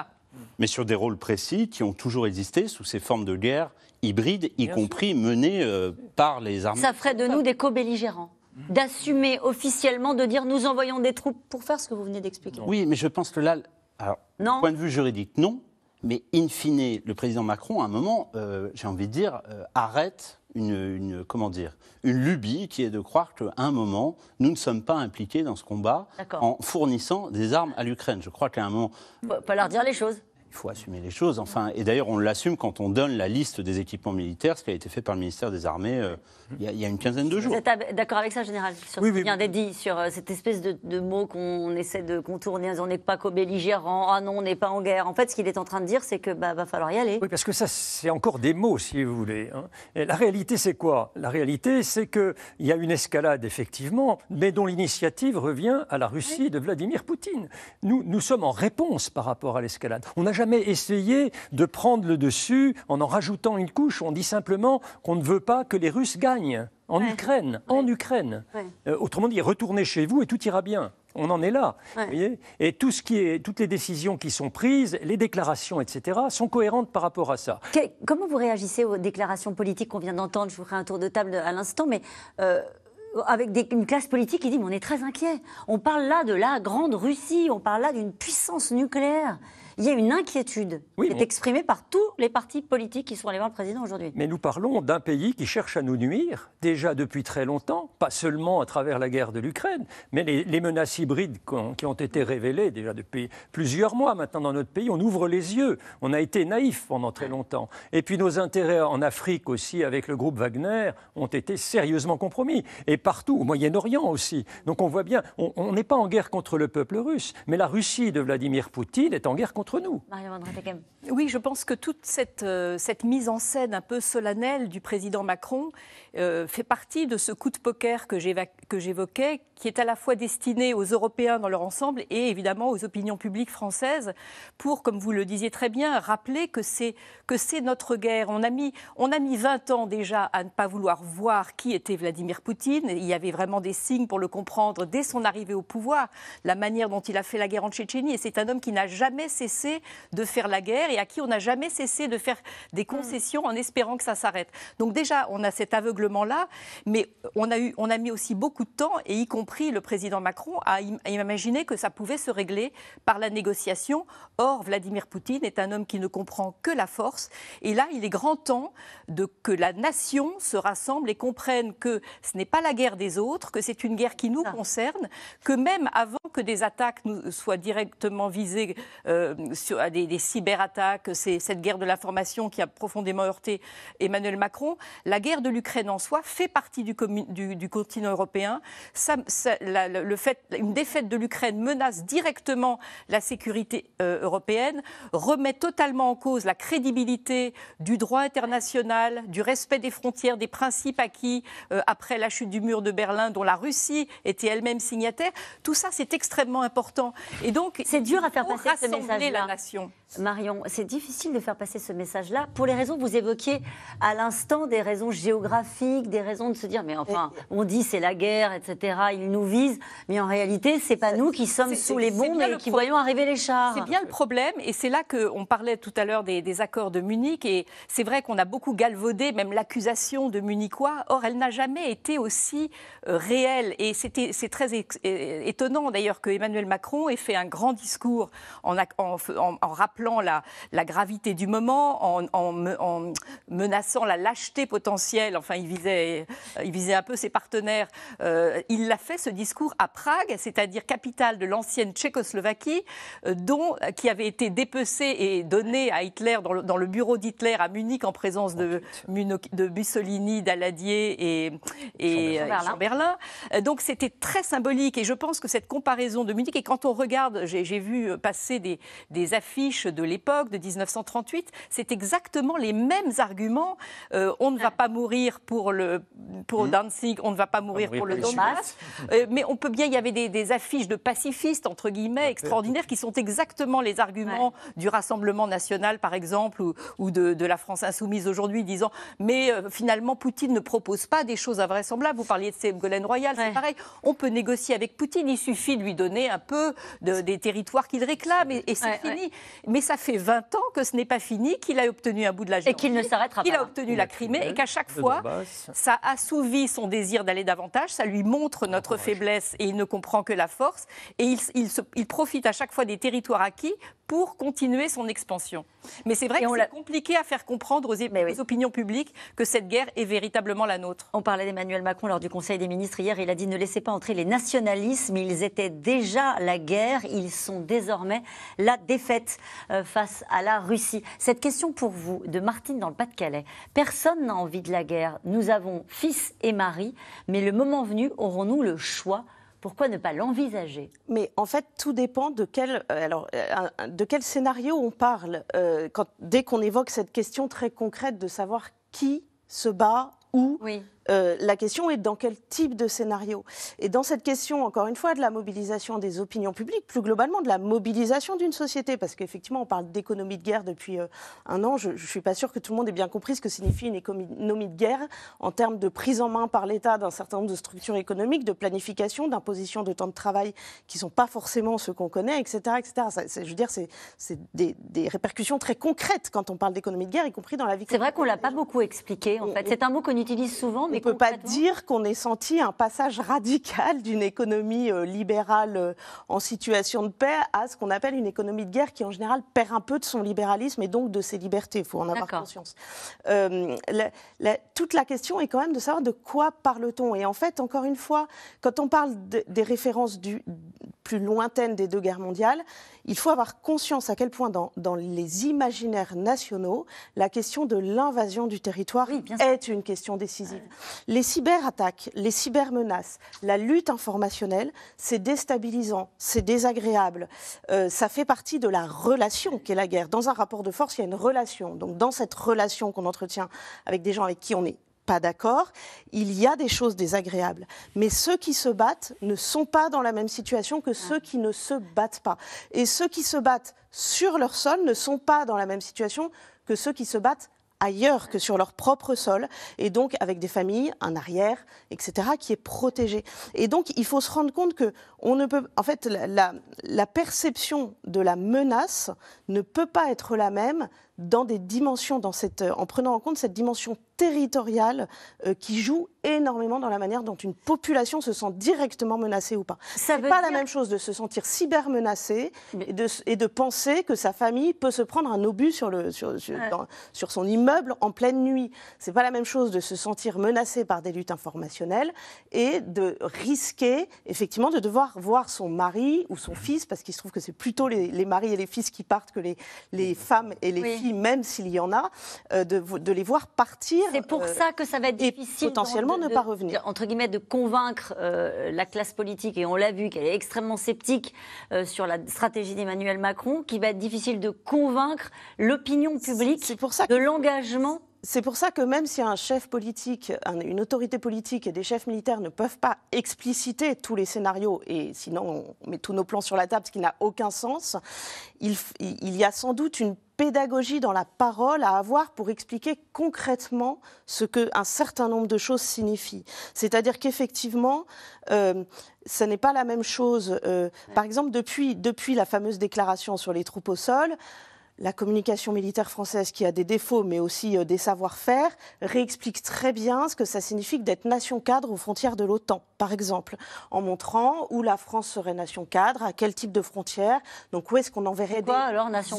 Speaker 3: Mais sur des rôles précis qui ont toujours existé sous ces formes de guerre hybrides, y compris menées euh, par les armées. Ça
Speaker 1: ferait de nous des co-belligérants d'assumer officiellement, de dire nous envoyons des troupes pour faire ce que vous venez d'expliquer. Oui,
Speaker 3: mais je pense que là, alors, point de vue juridique, non. Mais in fine, le président Macron, à un moment, euh, j'ai envie de dire, euh, arrête une, comment dire, une lubie qui est de croire qu'à un moment, nous ne sommes pas impliqués dans ce combat en fournissant des armes à l'Ukraine. Je crois qu'à un moment.
Speaker 1: Faut pas leur dire les choses
Speaker 3: il faut assumer les choses. Enfin, et d'ailleurs, on l'assume quand on donne la liste des équipements militaires, ce qui a été fait par le ministère des Armées euh, il, y a, une quinzaine de jours. Vous
Speaker 1: êtes d'accord avec ça, Général Sur ce qui vient d'être dit, sur euh, cette espèce de, de mot qu'on essaie de contourner, on n'est pas co-belligérant, ah non, on n'est pas en guerre. En fait, ce qu'il est en train de dire, c'est que bah, va falloir y aller.
Speaker 2: Oui, parce que ça, c'est encore des mots, si vous voulez. Hein. la réalité, c'est quoi La réalité, c'est qu'il y a une escalade, effectivement, mais dont l'initiative revient à la Russie de Vladimir Poutine. Nous, nous sommes en réponse par rapport à l'escalade. On jamais essayé de prendre le dessus en en rajoutant une couche. On dit simplement qu'on ne veut pas que les Russes gagnent en Ukraine. En Ukraine. Euh, autrement dit, retournez chez vous et tout ira bien. On en est là. voyez et tout ce qui est, toutes les décisions qui sont prises, les déclarations, etc., sont cohérentes par rapport à ça.
Speaker 1: comment vous réagissez aux déclarations politiques qu'on vient d'entendre Je vous ferai un tour de table à l'instant, mais. Euh, avec une classe politique qui dit mais on est très inquiet. On parle là de la grande Russie, on parle là d'une puissance nucléaire il y a une inquiétude qui est exprimée par tous les partis politiques qui sont allés voir le président aujourd'hui. Mais
Speaker 2: nous parlons d'un pays qui cherche à nous nuire déjà depuis très longtemps, pas seulement à travers la guerre de l'Ukraine, mais les, menaces hybrides qui ont, été révélées déjà depuis plusieurs mois maintenant dans notre pays. On ouvre les yeux, on a été naïf pendant très longtemps. Et puis nos intérêts en Afrique aussi avec le groupe Wagner ont été sérieusement compromis. Et partout, au Moyen-Orient aussi. Donc on voit bien, on n'est pas en guerre contre le peuple russe, mais la Russie de Vladimir Poutine est en guerre contre
Speaker 1: nous.
Speaker 4: Oui, je pense que toute cette, euh, cette, mise en scène un peu solennelle du président Macron euh, fait partie de ce coup de poker que j'évoquais, qui est à la fois destiné aux Européens dans leur ensemble et évidemment aux opinions publiques françaises pour, comme vous le disiez très bien, rappeler que c'est notre guerre. On a, mis, on a mis 20 ans déjà à ne pas vouloir voir qui était Vladimir Poutine. Il y avait vraiment des signes pour le comprendre dès son arrivée au pouvoir, la manière dont il a fait la guerre en Tchétchénie. Et c'est un homme qui n'a jamais cessé de faire la guerre et à qui on n'a jamais cessé de faire des hmm. concessions en espérant que ça s'arrête. Donc déjà, on a cet aveuglement-là, mais on a, eu, on a mis aussi beaucoup de temps, et y compris le président Macron, à, imaginer que ça pouvait se régler par la négociation. Or, Vladimir Poutine est un homme qui ne comprend que la force. Et là, il est grand temps de, que la nation se rassemble et comprenne que ce n'est pas la guerre des autres, que c'est une guerre qui nous ah. concerne, que même avant que des attaques soient directement visées, euh, à des, cyberattaques, c'est cette guerre de l'information qui a profondément heurté Emmanuel Macron. La guerre de l'Ukraine en soi fait partie du, continent européen. le fait, une défaite de l'Ukraine menace directement la sécurité euh, européenne, remet totalement en cause la crédibilité du droit international, du respect des frontières, des principes acquis euh, après la chute du mur de Berlin, dont la Russie était elle-même
Speaker 1: signataire. Tout ça, c'est extrêmement important. Et donc, c'est dur à faire passer ce message la nation. Marion, c'est difficile de faire passer ce message-là pour les raisons que vous évoquiez à l'instant, des raisons géographiques, des raisons de se dire mais enfin, on dit c'est la guerre, etc. Ils nous visent, mais en réalité, c'est pas nous qui sommes sous les bombes et qui voyons arriver les chars. C'est bien le problème,
Speaker 4: et c'est là qu'on parlait tout à l'heure des, accords de Munich, et c'est vrai qu'on a beaucoup galvaudé même l'accusation de Munichois. Or, elle n'a jamais été aussi euh, réelle, et c'était c'est très étonnant d'ailleurs que Emmanuel Macron ait fait un grand discours en, en rappelant la, gravité du moment, en, menaçant la lâcheté potentielle. Enfin, il visait, euh, il visait un peu ses partenaires. Euh, il l'a fait ce discours à Prague, c'est-à-dire capitale de l'ancienne Tchécoslovaquie, euh, dont, qui avait été dépecée et donnée à Hitler dans le, bureau d'Hitler à Munich en présence de, de Mussolini, d'Aladier et, et, Berlin. Donc c'était très symbolique et je pense que cette comparaison de Munich, et quand on regarde, j'ai vu passer des affiches de l'époque, de 1938, c'est exactement les mêmes arguments. Euh, on ne va ah. pas mourir pour le pour hmm. Danzig, on ne va pas mourir, pour, le Donbass. Euh, mais on peut bien, il y avait des, affiches de pacifistes, entre guillemets, extraordinaires, qui sont exactement les arguments du Rassemblement national, par exemple, ou, de, la France insoumise aujourd'hui, disant mais euh, finalement, Poutine ne propose pas des choses invraisemblables. Vous parliez de Ségolène Royal, c'est pareil. On peut négocier avec Poutine, il suffit de lui donner un peu des territoires qu'il réclame et, c'est fini. Mais et ça fait 20 ans que ce n'est pas fini, qu'il a obtenu un bout de la Géorgie. Et qu'il ne s'arrêtera pas. Il a obtenu la Crimée et qu'à chaque fois, ça assouvit son désir d'aller davantage, ça lui montre notre faiblesse et il ne comprend que la force. Et il, profite à chaque fois des territoires acquis pour continuer son expansion. Mais c'est vrai que c'est compliqué à faire comprendre aux, aux, opinions publiques que cette
Speaker 1: guerre est véritablement la nôtre. On parlait d'Emmanuel Macron lors du Conseil des ministres hier. Il a dit ne laissez pas entrer les nationalismes. Ils étaient déjà la guerre. Ils sont désormais la défaite. Euh, face à la Russie. Cette question pour vous, de Martine dans le Pas-de-Calais. Personne n'a envie de la guerre. Nous avons fils et mari, mais le moment venu, aurons-nous le choix
Speaker 5: pourquoi ne pas l'envisager Mais en fait, tout dépend de quel, euh, alors, euh, de quel scénario on parle. dès qu'on évoque cette question très concrète de savoir qui se bat, où, oui. Euh, la question est dans quel type de scénario Et dans cette question, encore une fois, de la mobilisation des opinions publiques, plus globalement de la mobilisation d'une société, parce qu'effectivement, on parle d'économie de guerre depuis euh, un an. Je ne suis pas sûre que tout le monde ait bien compris ce que signifie une économie de guerre en termes de prise en main par l'État d'un certain nombre de structures économiques, de planification, d'imposition de temps de travail qui ne sont pas forcément ceux qu'on connaît, etc. etc. je veux dire, c'est des, répercussions très concrètes quand on parle d'économie de guerre, y compris dans la vie. C'est vrai qu'on ne l'a pas beaucoup expliqué, en fait. C'est un mot qu'on utilise souvent, mais on ne peut pas dire qu'on ait senti un passage radical d'une économie euh, libérale euh, en situation de paix à ce qu'on appelle une économie de guerre qui, en général, perd un peu de son libéralisme et donc de ses libertés. Il faut en avoir conscience. Euh, toute la question est quand même de savoir de quoi parle-t-on. Et en fait, encore une fois, quand on parle des références plus lointaines des deux guerres mondiales, il faut avoir conscience à quel point dans, les imaginaires nationaux, la question de l'invasion du territoire est une question décisive. Les cyberattaques, les cybermenaces, la lutte informationnelle, c'est déstabilisant, c'est désagréable. Euh, ça fait partie de la relation qu'est la guerre. Dans un rapport de force, il y a une relation. Donc dans cette relation qu'on entretient avec des gens avec qui on est d'accord, il y a des choses désagréables. Mais ceux qui se battent ne sont pas dans la même situation que ah. ceux qui ne se battent pas. Et ceux qui se battent sur leur sol ne sont pas dans la même situation que ceux qui se battent ailleurs que sur leur propre sol, et donc avec des familles, un arrière, etc., qui est protégé. Et donc il faut se rendre compte que on ne peut, en fait, la perception de la menace ne peut pas être la même dans des dimensions, dans cette, euh, en prenant en compte cette dimension territoriale euh, qui joue énormément dans la manière dont une population se sent directement menacée ou pas. Ce n'est pas la même chose de se sentir cybermenacée et, de, et, de, penser que sa famille peut se prendre un obus sur, le, sur, son immeuble en pleine nuit. C'est pas la même chose de se sentir menacé par des luttes informationnelles et de risquer effectivement de devoir voir son mari ou son fils, parce qu'il se trouve que c'est plutôt les, maris et les fils qui partent que les, les femmes et les filles même s'il y en a, euh, de, les voir partir. C'est pour euh, ça
Speaker 1: que ça va être difficile. Et potentiellement de, ne pas revenir. Entre guillemets, de convaincre euh, la classe politique, et on l'a vu qu'elle est extrêmement sceptique sur la stratégie d'Emmanuel Macron, qu'il va être difficile de
Speaker 5: convaincre l'opinion publique pour ça de l'engagement c'est pour ça que même si un chef politique, une autorité politique et des chefs militaires ne peuvent pas expliciter tous les scénarios, et sinon on met tous nos plans sur la table, ce qui n'a aucun sens, il, y a sans doute une pédagogie dans la parole à avoir pour expliquer concrètement ce qu'un certain nombre de choses signifient. C'est-à-dire qu'effectivement, ce euh, n'est pas la même chose. Euh, par exemple, depuis, depuis la fameuse déclaration sur les troupes au sol, la communication militaire française, qui a des défauts mais aussi euh, des savoir-faire, réexplique très bien ce que ça signifie d'être nation cadre aux frontières de l'OTAN, par exemple, en montrant où la France serait nation cadre, à quel type de frontières, donc où est-ce qu'on enverrait des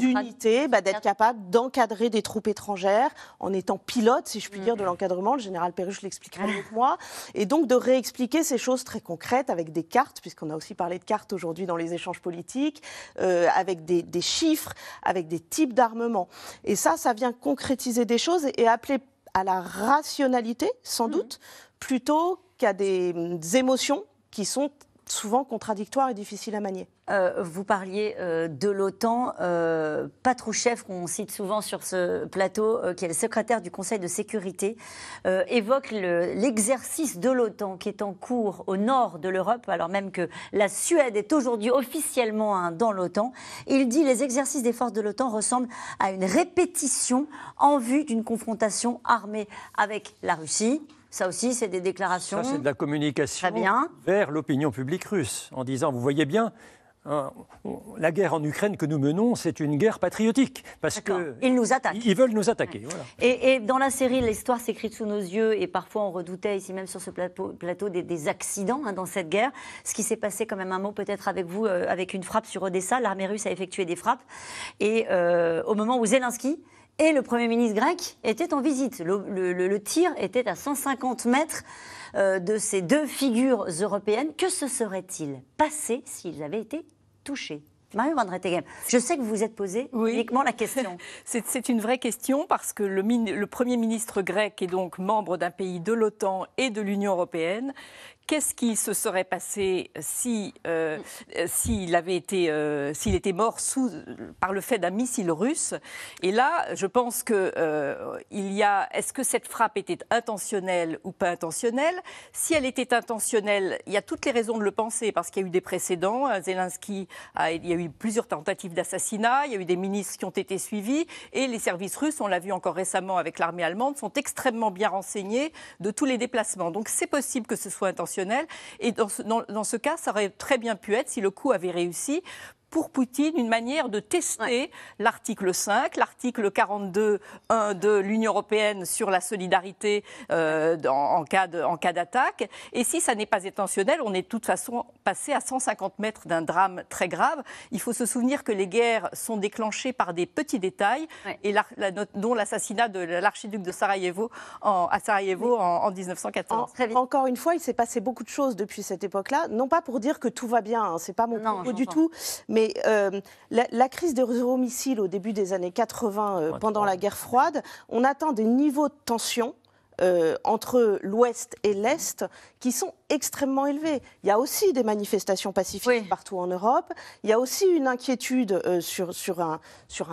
Speaker 5: unités, bah, d'être capable d'encadrer des troupes étrangères en étant pilote, si je puis dire, de mm-hmm. l'encadrement. Le général Perruche l'expliquera mieux ah. moi. Et donc de réexpliquer ces choses très concrètes avec des cartes, puisqu'on a aussi parlé de cartes aujourd'hui dans les échanges politiques, euh, avec des, des chiffres, avec des type d'armement. Et ça, ça vient concrétiser des choses et appeler à la rationalité, sans mmh. doute, plutôt qu'à des hum, émotions qui sont souvent contradictoire et difficile à manier. Euh, vous parliez euh, de l'OTAN. Euh,
Speaker 1: Patrouchev, qu'on cite souvent sur ce plateau, euh, qui est le secrétaire du Conseil de sécurité, évoque l'exercice de l'OTAN qui est en cours au nord de l'Europe, alors même que la Suède est aujourd'hui officiellement dans l'OTAN. Il dit les exercices des forces de l'OTAN ressemblent à une répétition en vue d'une confrontation armée avec la Russie, ça aussi, c'est des déclarations. Ça, c'est de
Speaker 2: la communication bien. vers l'opinion publique russe, en disant, vous voyez bien, euh, la guerre en Ukraine que nous menons, c'est une guerre patriotique parce que ils nous attaquent. Ils veulent nous attaquer.
Speaker 1: Et, dans la série, l'histoire s'écrit sous nos yeux et parfois on redoutait ici même sur ce plateau, plateau des, accidents hein, dans cette guerre. Ce qui s'est passé, quand même un mot peut-être avec vous, euh, avec une frappe sur Odessa, l'armée russe a effectué des frappes et euh, au moment où Zelensky et le Premier ministre grec était en visite. Le, tir était à 150 mètres euh, de ces deux figures européennes. Que se serait-il passé s'ils avaient été touchés Mario Van je sais que vous vous êtes posé uniquement
Speaker 4: la question. C'est une vraie question parce que le, Premier ministre grec est donc membre d'un pays de l'OTAN et de l'Union européenne Qu'est-ce qui se serait passé euh, si euh, euh, s'il avait été s'il était mort par le fait d'un missile russe Et là, je pense que il y a. Est-ce que cette frappe était intentionnelle ou pas intentionnelle Si elle était intentionnelle, il y a toutes les raisons de le penser parce qu'il y a eu des précédents. Hein, Zelensky, il y a eu plusieurs tentatives d'assassinat. Il y a eu des ministres qui ont été suivis et les services russes, on l'a vu encore récemment avec l'armée allemande, sont extrêmement bien renseignés de tous les déplacements. Donc c'est possible que ce soit intentionnel et dans dans ce cas, ça aurait très bien pu être, si le coup avait réussi, pour Poutine une manière de tester l'article 5, l'article 42.1 de l'Union européenne sur la solidarité euh, en, cas d'attaque. Et si ça n'est pas intentionnel, on est de toute façon passé à 150 mètres d'un drame très grave. Il faut se souvenir que les guerres sont déclenchées par des petits détails, et dont l'assassinat de l'archiduc de Sarajevo en, à Sarajevo en, 1914.
Speaker 5: encore une fois, il s'est passé beaucoup de choses depuis cette époque-là. Non pas pour dire que tout va bien, hein, c'est pas mon propos du tout, mais euh, la, crise des missiles au début des années 80, euh, pendant la guerre froide, on attend des niveaux de tension euh, entre l'Ouest et l'Est qui sont extrêmement élevés. Il y a aussi des manifestations pacifiques partout en Europe. Il y a aussi une inquiétude sur, un,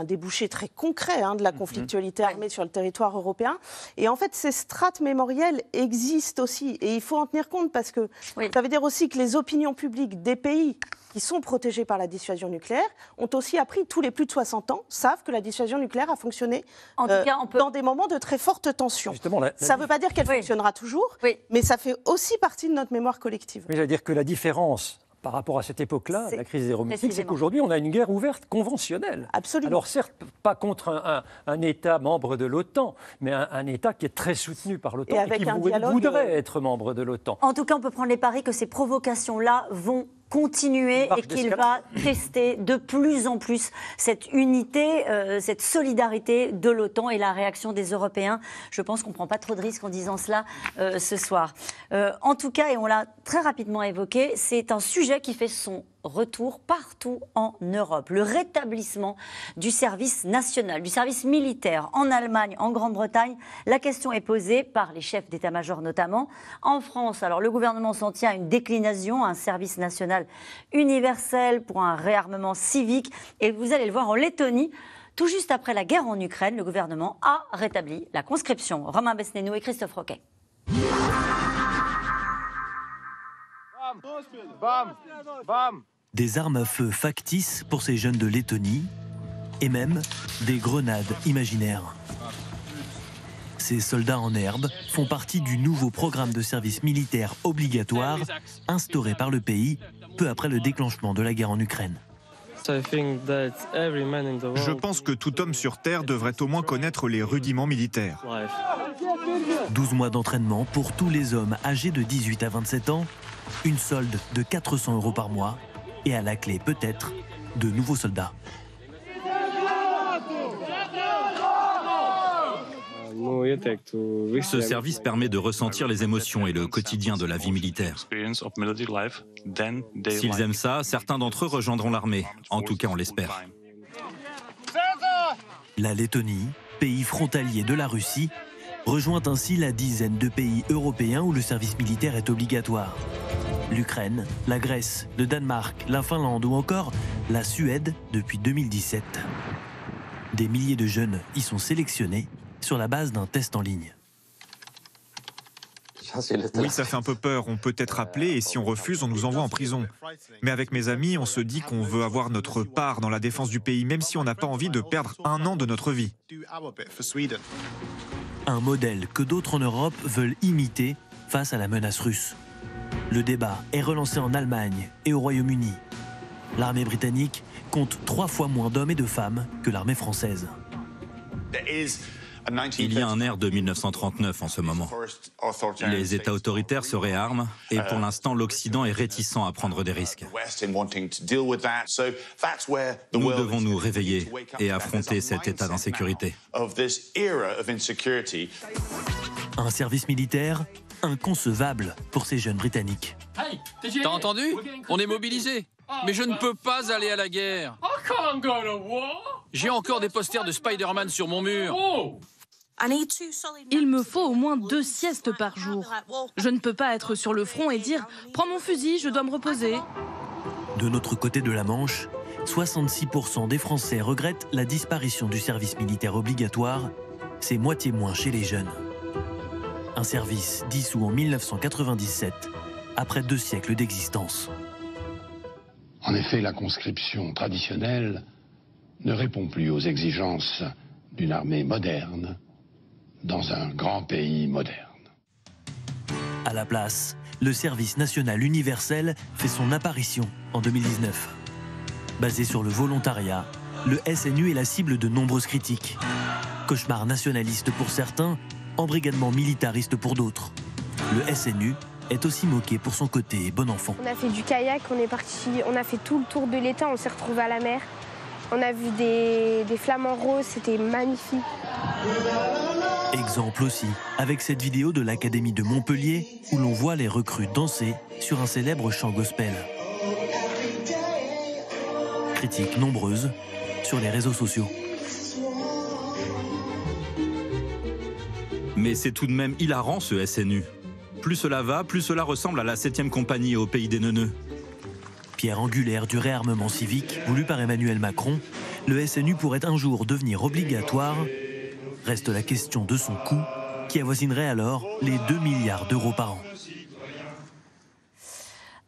Speaker 5: débouché très concret hein, de la mhm. conflictualité armée sur le territoire européen. Et en fait, ces strates mémorielles existent aussi. Et il faut en tenir compte parce que ça veut dire aussi que les opinions publiques des pays qui sont protégés par la dissuasion nucléaire, ont aussi appris, tous les plus de 60 ans, savent que la dissuasion nucléaire a fonctionné euh, dans des moments de très forte tension. Ça ne veut pas dire qu'elle fonctionnera toujours, mais ça fait aussi partie de notre mémoire collective.
Speaker 2: Mais j'allais dire que la différence par rapport à cette époque-là, la crise des robotiques, c'est qu'aujourd'hui, on a une guerre ouverte conventionnelle. Absolument. Alors, certes, pas contre un, État membre de l'OTAN, mais un, État qui est très soutenu par l'OTAN et, qui voudrait euh, être membre de l'OTAN.
Speaker 1: En tout cas, on peut prendre les paris que ces provocations-là vont continuer et qu'il va tester de plus en plus cette unité, euh, cette solidarité de l'OTAN et la réaction des Européens. Je pense qu'on ne prend pas trop de risques en disant cela euh, ce soir. Euh, en tout cas, et on l'a très rapidement évoqué, c'est un sujet qui fait son retour partout en Europe. Le rétablissement du service national, du service militaire en Allemagne, en Grande-Bretagne, la question est posée par les chefs d'état-major notamment. En France, alors le gouvernement s'en tient à une déclinaison, un service national universel pour un réarmement civique. Et vous allez le voir en Lettonie. Tout juste après la guerre en Ukraine, le gouvernement a rétabli la conscription. Romain Besnénou et Christophe Roquet.
Speaker 8: Des armes à feu factices pour ces jeunes de Lettonie et même des grenades imaginaires. Ces soldats en herbe font partie du nouveau programme de service militaire obligatoire instauré par le pays
Speaker 7: peu après le déclenchement de la guerre en Ukraine. Je pense que tout homme sur Terre devrait au moins connaître les rudiments militaires. 12 mois
Speaker 8: d'entraînement pour tous les hommes âgés de 18 à 27 ans une solde de 400 euros par mois et à la clé peut-être de nouveaux soldats.
Speaker 9: Ce service
Speaker 7: permet de ressentir les émotions et le quotidien de la vie militaire. S'ils aiment ça, certains d'entre eux rejoindront l'armée. En tout cas, on l'espère.
Speaker 8: La Lettonie, pays frontalier de la Russie, rejoint ainsi la dizaine de pays européens où le service militaire est obligatoire. L'Ukraine, la Grèce, le Danemark, la Finlande ou encore la Suède depuis 2017. Des milliers de jeunes y sont sélectionnés sur la base d'un test en ligne.
Speaker 7: Oui, ça fait un peu peur. On peut être appelé et si on refuse, on nous envoie en prison. Mais avec mes amis, on se dit qu'on veut avoir notre part dans la défense du pays, même si on n'a pas envie de perdre un an de notre vie un modèle que d'autres en Europe
Speaker 8: veulent imiter face à la menace russe. Le débat est relancé en Allemagne et au Royaume-Uni. L'armée britannique compte trois fois moins d'hommes et de femmes que l'armée française.
Speaker 7: Il y a un air de 1939 en ce moment. Les États autoritaires se réarment et pour l'instant l'Occident est réticent à prendre des risques. Nous devons nous réveiller et affronter cet état d'insécurité. Un service
Speaker 8: militaire inconcevable pour ces jeunes Britanniques.
Speaker 2: T'as entendu On est mobilisés. Oh, Mais je ne peux pas aller à la guerre. J'ai encore des
Speaker 8: posters de Spider-Man sur mon mur. Oh,
Speaker 5: il me faut au moins deux siestes par jour. Je ne peux pas être sur le front et dire ⁇ Prends mon fusil, je dois me reposer
Speaker 8: ⁇ De notre côté de la Manche, 66% des Français regrettent la disparition du service militaire obligatoire. C'est moitié moins chez les jeunes. Un service dissous en 1997, après deux siècles d'existence.
Speaker 2: En effet, la conscription traditionnelle ne répond plus aux exigences d'une armée moderne dans un grand pays moderne.
Speaker 8: À la place, le service national universel fait son apparition en 2019. Basé sur le volontariat, le SNU est la cible de nombreuses critiques. Cauchemar nationaliste pour certains, embrigadement militariste pour d'autres. Le SNU est aussi moqué pour son côté bon enfant.
Speaker 9: On a fait du kayak, on est parti, on a fait tout le tour de l'état, on s'est retrouvé à la mer. On a vu des, des flamants roses, c'était magnifique.
Speaker 8: Exemple aussi avec cette vidéo de l'Académie de Montpellier où l'on voit les recrues danser sur un célèbre chant gospel. Critiques nombreuses sur les réseaux sociaux.
Speaker 7: Mais c'est tout de même hilarant ce SNU. Plus cela va, plus cela ressemble à la 7 e compagnie au pays des neuneux.
Speaker 8: Pierre angulaire du réarmement civique voulu par Emmanuel Macron, le SNU pourrait un jour devenir obligatoire Reste la question de son coût, qui avoisinerait alors les 2 milliards d'euros par an.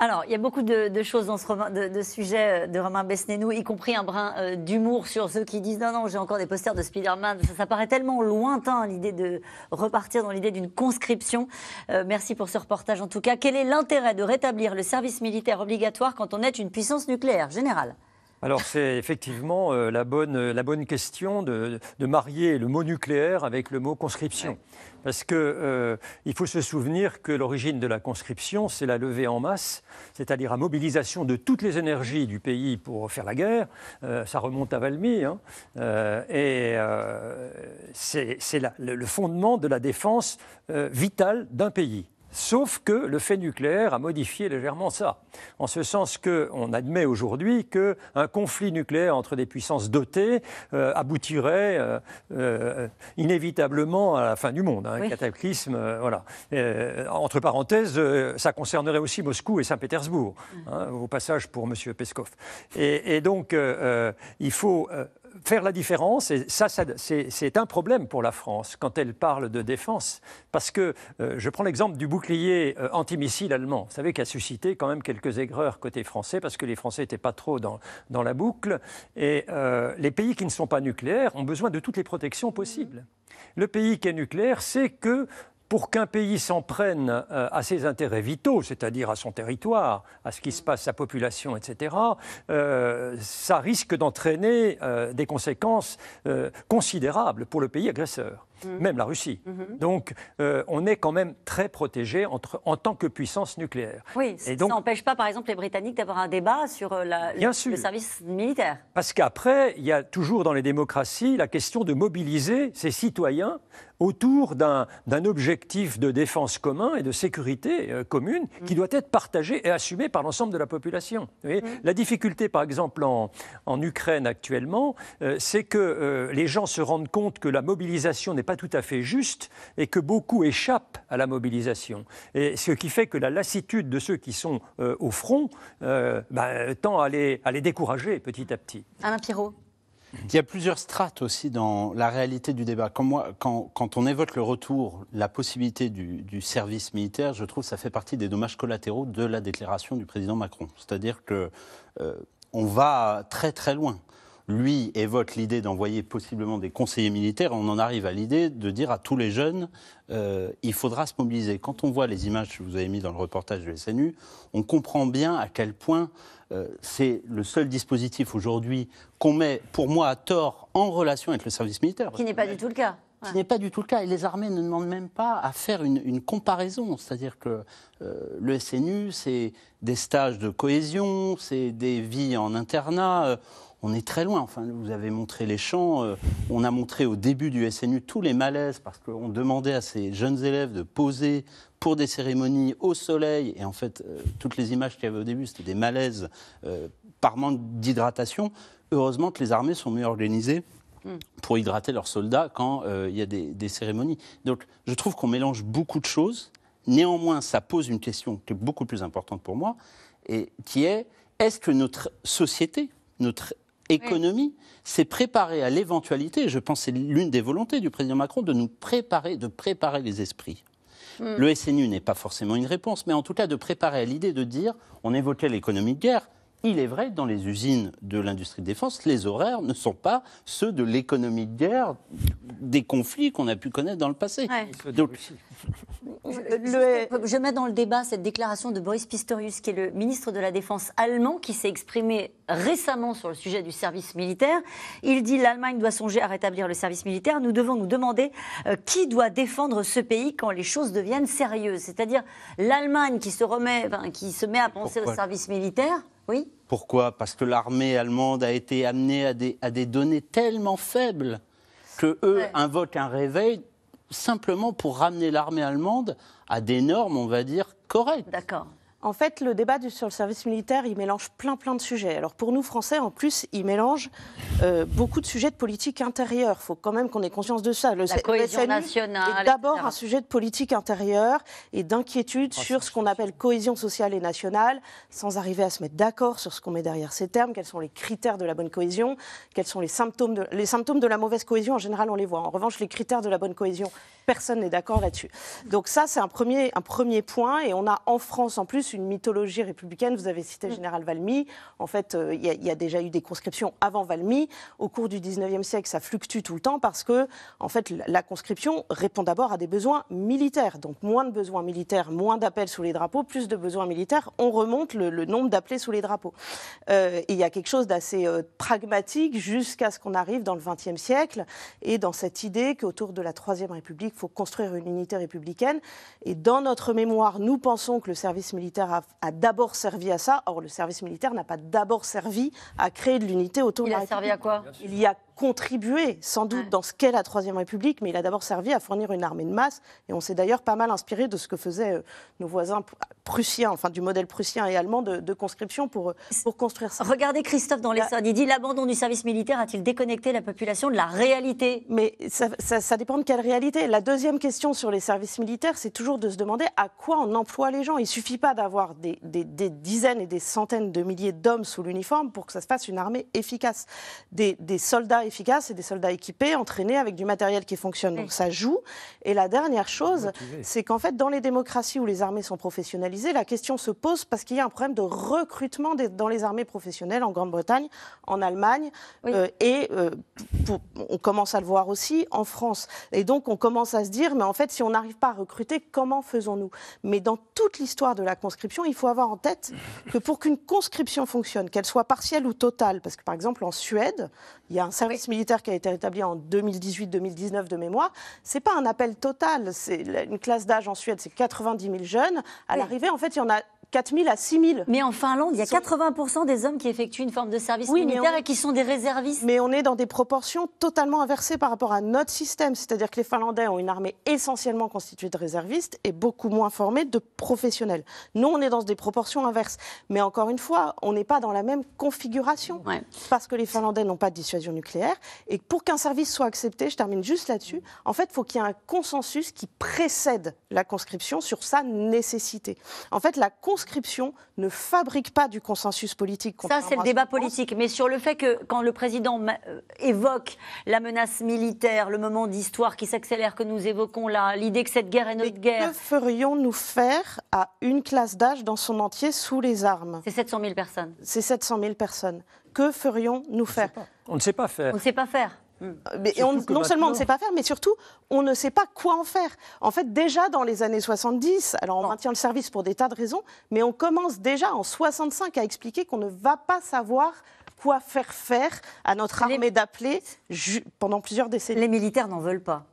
Speaker 1: Alors, il y a beaucoup de, choses dans ce de, sujet euh, de Romain Besnénou, y compris un brin euh, d'humour sur ceux qui disent non, non, j'ai encore des posters de Spider-Man. Ça, paraît tellement lointain, l'idée de repartir dans l'idée d'une conscription. Euh, merci pour ce reportage en tout cas. Quel est l'intérêt de rétablir le service militaire obligatoire quand on est une puissance nucléaire générale
Speaker 2: alors c'est effectivement euh, euh, la, bonne, question de, marier le mot nucléaire avec le mot conscription. Parce qu'il euh, faut se souvenir que l'origine de la conscription, c'est la levée en masse, c'est-à-dire la mobilisation de toutes les énergies du pays pour faire la guerre. ça remonte à Valmy. Hein. et c'est le, fondement de la défense vitale d'un pays. Sauf que le fait nucléaire a modifié légèrement ça, en ce sens qu'on admet aujourd'hui qu'un conflit nucléaire entre des puissances dotées euh, aboutirait euh, euh, inévitablement à la fin du monde, hein, un cataclysme. voilà. entre parenthèses, ça concernerait aussi Moscou et Saint-Pétersbourg, mm. hein, au passage pour M. Peskov. Et, et donc, il faut faire la différence, et ça, c'est un problème pour la France quand elle parle de défense, parce que euh, je prends l'exemple du bouclier euh, antimissile allemand, vous savez, qui a suscité quand même quelques aigreurs côté français, parce que les Français n'étaient pas trop dans, la boucle, et euh, les pays qui ne sont pas nucléaires ont besoin de toutes les protections possibles. Mm-hmm. Le pays qui est nucléaire sait que pour qu'un pays s'en prenne euh, à ses intérêts vitaux, c'est-à-dire à son territoire, à ce qui se passe, sa population, etc., euh, ça risque d'entraîner euh, des conséquences considérables pour le pays agresseur. Mhm. même la Russie. Mhm. Donc, euh, on est quand même très protégé en tant que puissance nucléaire.
Speaker 1: Oui, ça n'empêche pas, par exemple, les Britanniques d'avoir un débat sur euh, la, le, service militaire.
Speaker 2: Parce qu'après, il y a toujours dans les démocraties la question de mobiliser ses citoyens autour d'un objectif de défense commun et de sécurité euh, commune mhm. qui doit être partagé et assumé par l'ensemble de la population. la difficulté, par exemple, en, Ukraine actuellement, c'est que les gens se rendent compte que la mobilisation n'est pas tout à fait juste et que beaucoup échappent à la mobilisation. Et ce qui fait que la lassitude de ceux qui sont euh, au front euh, bah, tend à les, à les décourager petit à petit. Alain Pirot. Il y a plusieurs strates
Speaker 3: aussi dans la réalité du débat. Quand, on évoque le retour, la possibilité du, service militaire, je trouve que ça fait partie des dommages collatéraux de la déclaration du président Macron. C'est-à-dire que euh, on va très très loin lui évoque l'idée d'envoyer possiblement des conseillers militaires, on en arrive à l'idée de dire à tous les jeunes, euh, il faudra se mobiliser. Quand on voit les images que vous avez mises dans le reportage du SNU, on comprend bien à quel point euh, c'est le seul dispositif aujourd'hui qu'on met, pour moi, à tort, en relation avec le service militaire. Qui n'est pas du tout le cas. Ce n'est pas du tout le cas. Et les armées ne demandent même pas à faire une, comparaison. C'est-à-dire que euh, le SNU, c'est des stages de cohésion, c'est des vies en internat on est très loin. Enfin, vous avez montré les champs. Euh, on a montré au début du SNU tous les malaises parce qu'on demandait à ces jeunes élèves de poser pour des cérémonies au soleil. Et en fait, euh, toutes les images qu'il y avait au début, c'était des malaises euh, par manque d'hydratation. Heureusement que les armées sont mieux organisées hmm. pour hydrater leurs soldats quand il y a des, des cérémonies. Donc, je trouve qu'on mélange beaucoup de choses. Néanmoins, ça pose une question qui est beaucoup plus importante pour moi, et qui est est-ce que notre société, notre économie, c'est préparer à l'éventualité, je pense que c'est l'une des volontés du président Macron, de nous préparer, de préparer les esprits. Mm. Le SNU n'est pas forcément une réponse, mais en tout cas de préparer à l'idée de dire, on évoquait l'économie de guerre, il est vrai que dans les usines de l'industrie de défense, les horaires ne sont pas ceux de l'économie de guerre, des conflits qu'on a pu connaître dans le passé.
Speaker 1: Je mets dans le débat cette déclaration de Boris Pistorius, qui est le ministre de la Défense allemand, qui s'est exprimé récemment sur le sujet du service militaire. Il dit l'Allemagne doit songer à rétablir le service militaire. Nous devons nous demander euh, qui doit défendre ce pays quand les choses deviennent sérieuses. C'est-à-dire l'Allemagne qui se remet, qui se met à penser au service militaire.
Speaker 3: Pourquoi Parce que l'armée allemande a été amenée à des, à des données tellement faibles que eux invoquent un réveil simplement pour ramener l'armée allemande
Speaker 5: à des normes, on va dire, correctes. D'accord. En fait, le débat sur le service militaire, il mélange plein plein de sujets. Alors pour nous Français, en plus, il mélange euh, beaucoup de sujets de politique intérieure. Il faut quand même qu'on ait conscience de ça. Le La cohésion nationale, est d'abord un sujet de politique intérieure et d'inquiétude oh, sur ce qu'on appelle cohésion sociale et nationale, sans arriver à se mettre d'accord sur ce qu'on met derrière ces termes, quels sont les critères de la bonne cohésion, quels sont les symptômes de les symptômes de la mauvaise cohésion. En général, on les voit. En revanche, les critères de la bonne cohésion, personne n'est d'accord là-dessus. Donc ça, c'est un premier un premier point. Et on a en France en plus une mythologie républicaine. Vous avez cité le mm. Général Valmy. En fait, euh, il y, a déjà eu des conscriptions avant Valmy. Au cours du 19e siècle, ça fluctue tout le temps parce que, en fait, la conscription répond d'abord à des besoins militaires. Donc, moins de besoins militaires, moins d'appels sous les drapeaux, plus de besoins militaires. On remonte le, nombre d'appelés sous les drapeaux. Euh, et il y a quelque chose d'assez euh, pragmatique jusqu'à ce qu'on arrive dans le 20e siècle et dans cette idée qu'autour de la Troisième République, il faut construire une unité républicaine. Et dans notre mémoire, nous pensons que le service militaire a, d'abord servi à ça. Or, le service militaire n'a pas d'abord servi à créer de l'unité autour Il a servi à quoi Il y a contribué sans doute dans ce qu'est la Troisième République, mais il a d'abord servi à fournir une armée de masse. Et on s'est d'ailleurs pas mal inspiré de ce que faisaient euh, nos voisins prussiens, enfin du modèle prussien et allemand de, conscription pour, euh, pour construire ça.
Speaker 1: Regardez Christophe dans les l'Essonne, il dit l'abandon du service militaire a-t-il déconnecté la population de la
Speaker 5: réalité Mais ça, dépend de quelle réalité. La deuxième question sur les services militaires, c'est toujours de se demander à quoi on emploie les gens. Il suffit pas d'avoir des, dizaines et des centaines de milliers d'hommes sous l'uniforme pour que ça se fasse une armée efficace. Des, des soldats efficace c'est des soldats équipés, entraînés, avec du matériel qui fonctionne. Donc ça joue. Et la dernière chose, c'est qu'en fait, dans les démocraties où les armées sont professionnalisées, la question se pose parce qu'il y a un problème de recrutement dans les armées professionnelles en Grande-Bretagne, en Allemagne, euh, et euh, on commence à le voir aussi en France. Et donc on commence à se dire, mais en fait, si on n'arrive pas à recruter, comment faisons-nous Mais dans toute l'histoire de la conscription, il faut avoir en tête que pour qu'une conscription fonctionne, qu'elle soit partielle ou totale, parce que par exemple en Suède, il y a un service militaire qui a été établi en 2018-2019 de mémoire. n'est pas un appel total. C'est une classe d'âge en Suède, c'est 90 000 jeunes. À l'arrivée, en fait, il y en a 4 000 à 6 000. Mais en Finlande, il y a 80 des hommes qui effectuent une forme de service militaire et qui sont des réservistes. Mais on est dans des proportions totalement inversées par rapport à notre système. C'est-à-dire que les Finlandais ont une armée essentiellement constituée de réservistes et beaucoup moins formée de professionnels. Nous, on est dans des proportions inverses. Mais encore une fois, on n'est pas dans la même configuration. Parce que les Finlandais n'ont pas de dissuasion nucléaire. Et pour qu'un service soit accepté, je termine juste là-dessus, en fait, il faut qu'il y ait un consensus qui précède la conscription sur sa nécessité. En fait, la ne fabrique pas du consensus politique. Ça, c'est le débat
Speaker 1: politique. Mais sur le fait que quand le président euh,
Speaker 5: évoque la menace
Speaker 1: militaire, le moment d'histoire qui s'accélère que nous évoquons là, l'idée que cette guerre est notre guerre. Que
Speaker 5: ferions-nous faire à une classe d'âge dans son entier sous les armes C'est 700 000 personnes. C'est 700 000 personnes. Que ferions-nous faire On ne sait pas faire. On ne sait pas faire. Euh, non seulement on ne sait pas faire, mais surtout on ne sait pas quoi en faire. En fait, déjà dans les années 70, alors on maintient le service pour des tas de raisons, mais on commence déjà en 65 à expliquer qu'on ne va pas savoir quoi faire faire à notre armée d'appeler pendant plusieurs décennies. Les militaires n'en veulent pas.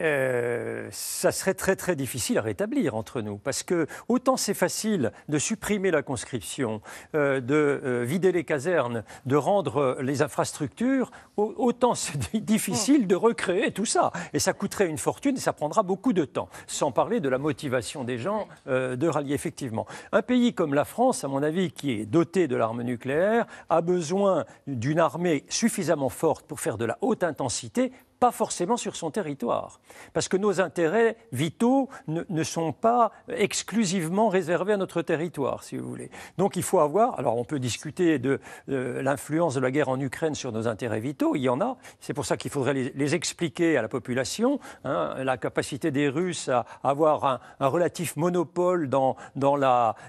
Speaker 2: Euh, ça serait très très difficile à rétablir entre nous, parce que autant c'est facile de supprimer la conscription, euh, de euh, vider les casernes, de rendre les infrastructures, autant c'est difficile de recréer tout ça. Et ça coûterait une fortune et ça prendra beaucoup de temps, sans parler de la motivation des gens de rallier effectivement. Un pays comme la France, à mon avis, qui est doté de l'arme nucléaire, a besoin d'une armée suffisamment forte pour faire de la haute intensité pas forcément sur son territoire. Parce que nos intérêts vitaux ne, sont pas exclusivement réservés à notre territoire, si vous voulez. Donc il faut avoir, alors on peut discuter de, l'influence de la guerre en Ukraine sur nos intérêts vitaux, il y en a, c'est pour ça qu'il faudrait les, expliquer à la population, hein, la capacité des Russes à avoir un, relatif monopole dans, dans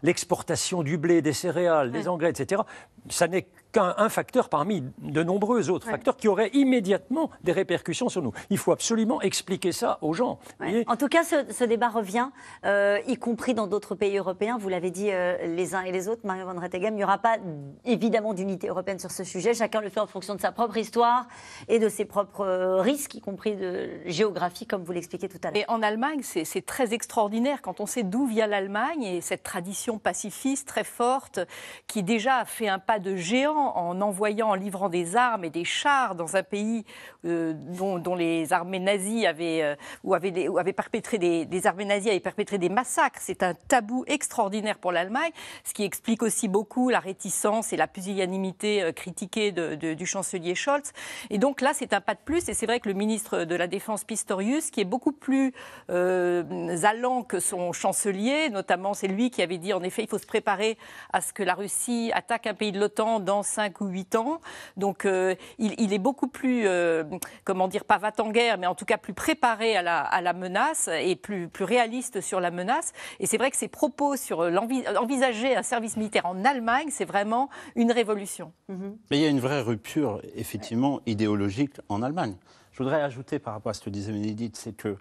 Speaker 2: l'exportation du blé, des céréales, des engrais, etc. Ça n'est qu'un facteur parmi de nombreux autres facteurs qui auraient immédiatement des répercussions sur nous. Il faut absolument expliquer ça aux gens. En
Speaker 1: tout cas, ce, débat revient, euh, y compris dans d'autres pays européens. Vous l'avez dit euh, les uns et les autres, Mario Van Rettegem, il n'y aura pas évidemment d'unité européenne sur ce sujet. Chacun le fait en fonction de sa propre histoire et de ses propres euh, risques, y compris de géographie, comme vous l'expliquiez tout à l'heure. Mais en Allemagne, c'est très extraordinaire
Speaker 4: quand on sait d'où vient l'Allemagne et cette tradition pacifiste très forte qui déjà a fait un pas de géant en envoyant, en livrant des armes et des chars dans un pays euh, dont, les armées nazies avaient, euh, ou avaient, des, perpétré des, armées nazies avaient perpétré des massacres. C'est un tabou extraordinaire pour l'Allemagne, ce qui explique aussi beaucoup la réticence et la pusillanimité euh, critiquée du chancelier Scholz. Et donc là, c'est un pas de plus. Et c'est vrai que le ministre de la Défense Pistorius, qui est beaucoup plus allant que son chancelier, notamment c'est lui qui avait dit en effet il faut se préparer à ce que la Russie attaque un pays de l'OTAN dans 5 ou 8 ans. Donc euh, il, est beaucoup plus, euh, comment dire, pas va en guerre, mais en tout cas plus préparé à la, menace et plus, réaliste sur la menace. Et c'est vrai que ses propos sur l'envisager un service militaire en Allemagne, c'est vraiment une révolution. Mm-hmm.
Speaker 3: Mais il y a une vraie rupture, effectivement, idéologique en Allemagne. Je voudrais ajouter par rapport à ce que disait Bénédicte, c'est que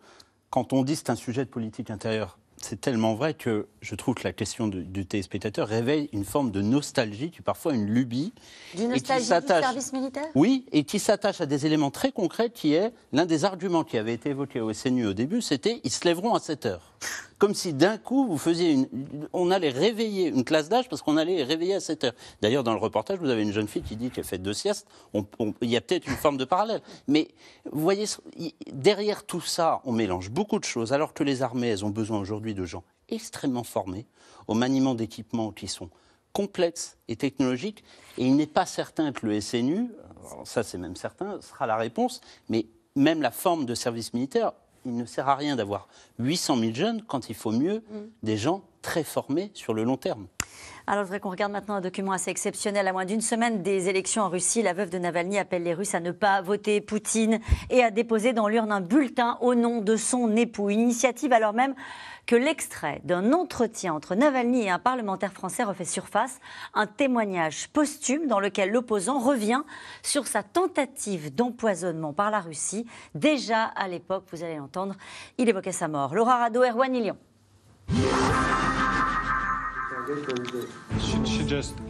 Speaker 3: quand on dit c'est un sujet de politique intérieure, c'est tellement vrai que je trouve que la question du, téléspectateur réveille une forme de nostalgie, est parfois une lubie. nostalgie du service militaire Oui, et qui s'attache à des éléments très concrets qui est l'un des arguments qui avait été évoqué au SNU au début, c'était ils se lèveront à 7 heures comme si d'un coup, vous faisiez une. On allait réveiller une classe d'âge parce qu'on allait les réveiller à 7 heures. D'ailleurs, dans le reportage, vous avez une jeune fille qui dit qu'elle fait deux siestes. Il y a peut-être une forme de parallèle. Mais vous voyez, derrière tout ça, on mélange beaucoup de choses, alors que les armées, elles ont besoin aujourd'hui de gens extrêmement formés au maniement d'équipements qui sont complexes et technologiques. Et il n'est pas certain que le SNU, ça c'est même certain, sera la réponse, mais même la forme de service militaire il ne sert à rien d'avoir 800 000 jeunes quand il faut mieux mm. des gens très formés sur le long terme.
Speaker 1: Alors, je voudrais qu'on regarde maintenant un document assez exceptionnel. À moins d'une semaine des élections en Russie, la veuve de Navalny appelle les Russes à ne pas voter Poutine et à déposer dans l'urne un bulletin au nom de son époux. Une initiative alors même que l'extrait d'un entretien entre Navalny et un parlementaire français refait surface, un témoignage posthume dans lequel l'opposant revient sur sa tentative d'empoisonnement par la Russie. Déjà à l'époque, vous allez l'entendre, il évoquait sa mort. Laura Rado, Erwan Ilion.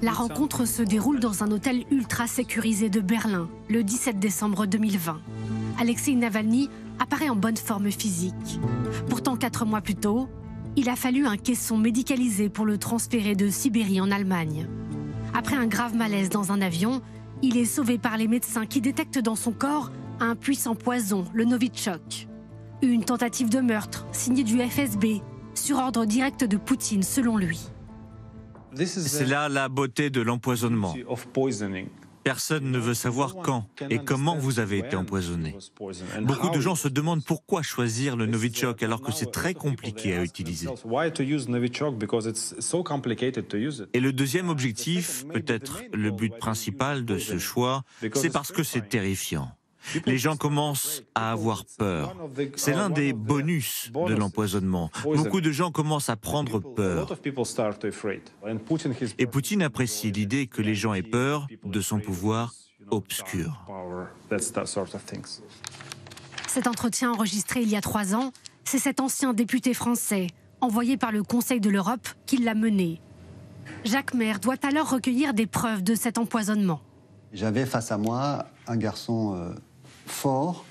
Speaker 7: La hein. rencontre
Speaker 9: se déroule dans un hôtel ultra sécurisé de Berlin, le 17 décembre 2020. Alexei Navalny apparaît en bonne forme physique. Pourtant, quatre mois plus tôt, il a fallu un caisson médicalisé pour le transférer de Sibérie en Allemagne. Après un grave malaise dans un avion, il est sauvé par les médecins qui détectent dans son corps un puissant poison, le Novichok. Une tentative de meurtre signée du FSB sur ordre direct de Poutine selon lui.
Speaker 7: C'est là la beauté de l'empoisonnement. Personne ne veut savoir quand et comment vous avez été empoisonné. Beaucoup de gens se demandent pourquoi choisir le Novichok alors que c'est très compliqué à utiliser. Et le deuxième objectif, peut-être le but principal de ce choix, c'est parce que c'est terrifiant. Les gens commencent à avoir peur. C'est l'un des bonus de l'empoisonnement. Beaucoup de gens commencent à prendre peur. Et Poutine apprécie l'idée que les gens aient peur de son pouvoir obscur.
Speaker 9: Cet entretien enregistré il y a trois ans, c'est cet ancien député français, envoyé par le Conseil de l'Europe, qui l'a mené. Jacques Maire doit alors recueillir des preuves de cet empoisonnement.
Speaker 7: J'avais face à moi un garçon euh, fort,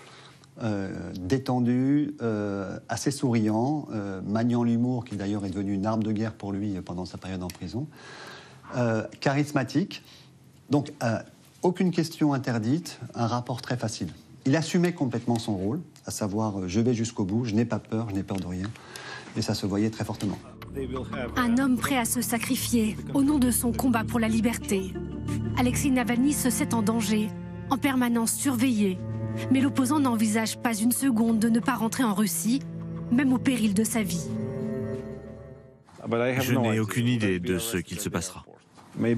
Speaker 7: euh, détendu, euh, assez souriant, euh, maniant l'humour, qui d'ailleurs est devenu une arme de guerre pour lui pendant sa période en prison, charismatique. Donc, aucune question interdite, un rapport très facile. Il assumait complètement son rôle, à savoir je vais jusqu'au bout, je n'ai pas peur, je n'ai peur de rien. Et ça se voyait très fortement.
Speaker 9: Un homme prêt à se sacrifier au nom de son combat pour la liberté. Alexis Navalny se sait en danger, en permanence surveillé, mais l'opposant n'envisage pas une seconde de ne pas rentrer en Russie, même au péril de sa vie.
Speaker 7: Ah, je n'ai aucune idée de ce qu'il se passera.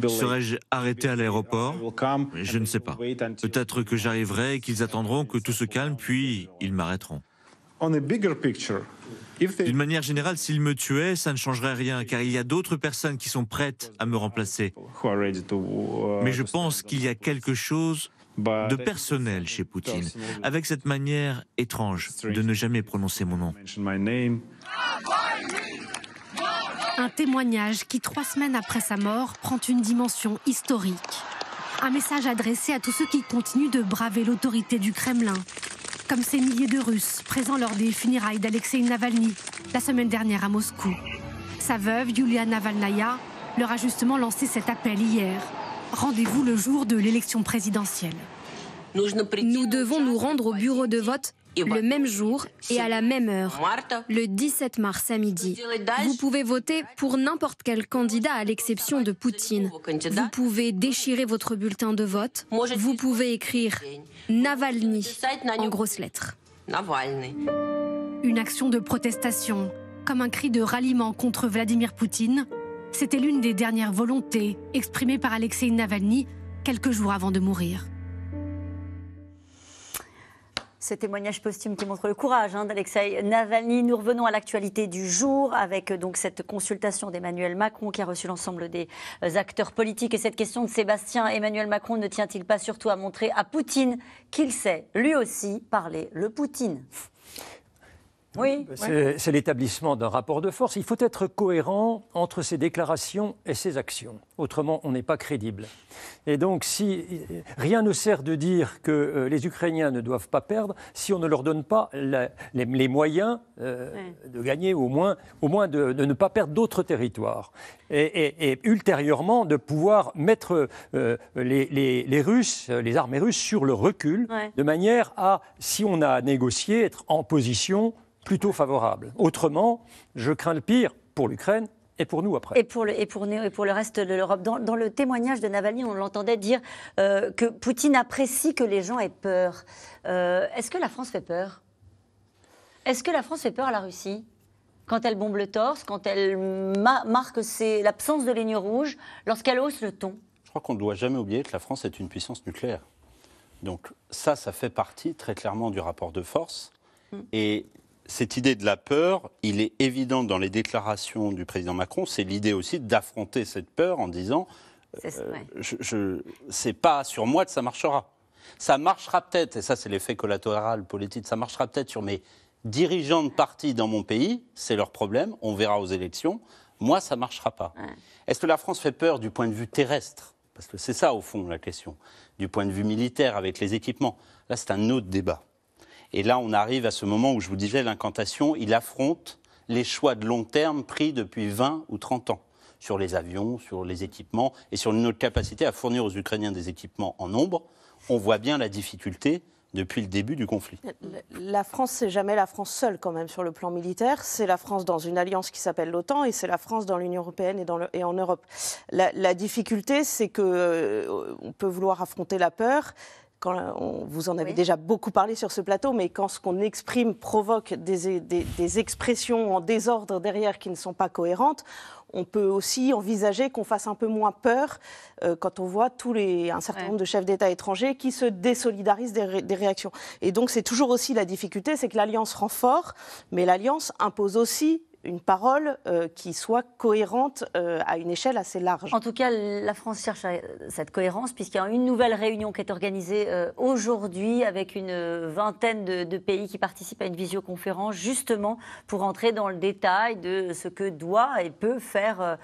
Speaker 7: Serais-je arrêté à l'aéroport Je ne sais pas. Peut-être que j'arriverai et qu'ils attendront que tout se calme, puis ils m'arrêteront. D'une manière générale, s'ils me tuaient, ça ne changerait rien, car il y a d'autres personnes qui sont prêtes à me remplacer. Uh, Mais je pense qu'il y a quelque chose de personnel chez Poutine, avec cette manière étrange de ne jamais prononcer mon nom.
Speaker 9: Un témoignage qui, trois semaines après sa mort, prend une dimension historique. Un message adressé à tous ceux qui continuent de braver l'autorité du Kremlin, comme ces milliers de Russes présents lors des funérailles d'Alexei Navalny la semaine dernière à Moscou. Sa veuve, Yulia Navalnaya, leur a justement lancé cet appel hier. Rendez-vous le jour de l'élection présidentielle. Nous devons nous rendre au bureau
Speaker 6: de vote le même jour et à la même heure, le 17 mars à midi. Vous pouvez voter pour n'importe quel candidat à l'exception de Poutine. Vous pouvez déchirer votre bulletin de vote. Vous pouvez écrire Navalny en grosses
Speaker 9: lettres. Une action de protestation, comme un cri de ralliement contre Vladimir Poutine, c'était l'une des dernières volontés exprimées par Alexei Navalny quelques jours avant de mourir.
Speaker 1: Ce témoignage posthume qui montre le courage hein, d'Alexei Navalny. Nous revenons à l'actualité du jour avec euh, donc cette consultation d'Emmanuel Macron qui a reçu l'ensemble des euh, acteurs politiques et cette question de Sébastien. Emmanuel Macron ne tient-il pas surtout à montrer à Poutine qu'il sait lui aussi parler le Poutine oui, bah, c'est
Speaker 2: l'établissement d'un rapport de force. Il faut être cohérent entre ses déclarations et ses actions. Autrement, on n'est pas crédible. Et donc, si rien ne sert de dire que euh, les Ukrainiens ne doivent pas perdre si on ne leur donne pas les, moyens euh, de gagner, au moins, au moins de, ne pas perdre d'autres territoires. Et, ultérieurement, de pouvoir mettre euh, les, Russes, les armées russes sur le recul, de manière à, si on a négocié, être en position plutôt favorable. Autrement, je crains le pire pour l'Ukraine et pour nous après.
Speaker 1: Et pour le, et pour, pour le reste de l'Europe. Dans, le témoignage de Navalny, on l'entendait dire euh, que Poutine apprécie que les gens aient peur. Euh, est-ce que la France fait peur Est-ce que la France fait peur à la Russie quand elle bombe le torse, quand elle marque l'absence de lignes rouge, lorsqu'elle hausse le ton
Speaker 3: Je crois qu'on ne doit jamais oublier que la France est une puissance nucléaire. Donc ça, ça fait partie très clairement du rapport de force. Hmm. Et cette idée de la peur, il est évident dans les déclarations du président Macron, c'est l'idée aussi d'affronter cette peur en disant euh, c'est pas sur moi que ça marchera. Ça marchera peut-être, et ça c'est l'effet collatéral politique, ça marchera peut-être sur mes dirigeants de parti dans mon pays, c'est leur problème, on verra aux élections. Moi, ça marchera pas. Est-ce que la France fait peur du point de vue terrestre Parce que c'est ça, au fond, la question. Du point de vue militaire, avec les équipements. Là, c'est un autre débat. Et là, on arrive à ce moment où je vous disais, l'incantation, il affronte les choix de long terme pris depuis 20 ou 30 ans sur les avions, sur les équipements et sur notre capacité à fournir aux Ukrainiens des équipements en nombre. On voit bien la difficulté depuis le début du conflit.
Speaker 5: La France, c'est jamais la France seule quand même sur le plan militaire. C'est la France dans une alliance qui s'appelle l'OTAN et c'est la France dans l'Union européenne et, dans et en Europe. La, difficulté, c'est que euh, on peut vouloir affronter la peur, euh, on, vous en avez déjà beaucoup parlé sur ce plateau, mais quand ce qu'on exprime provoque des, expressions en désordre derrière qui ne sont pas cohérentes, on peut aussi envisager qu'on fasse un peu moins peur euh, quand on voit un certain nombre de chefs d'État étrangers qui se désolidarisent des, des réactions. Et donc c'est toujours aussi la difficulté, c'est que l'alliance rend mais l'alliance impose aussi une parole euh, qui soit cohérente euh, à une échelle assez large. En tout cas, la France cherche
Speaker 1: cette cohérence puisqu'il y a une nouvelle réunion qui est organisée euh, aujourd'hui avec une vingtaine de, pays qui participent à une visioconférence justement pour entrer dans le détail de ce que doit et peut faire,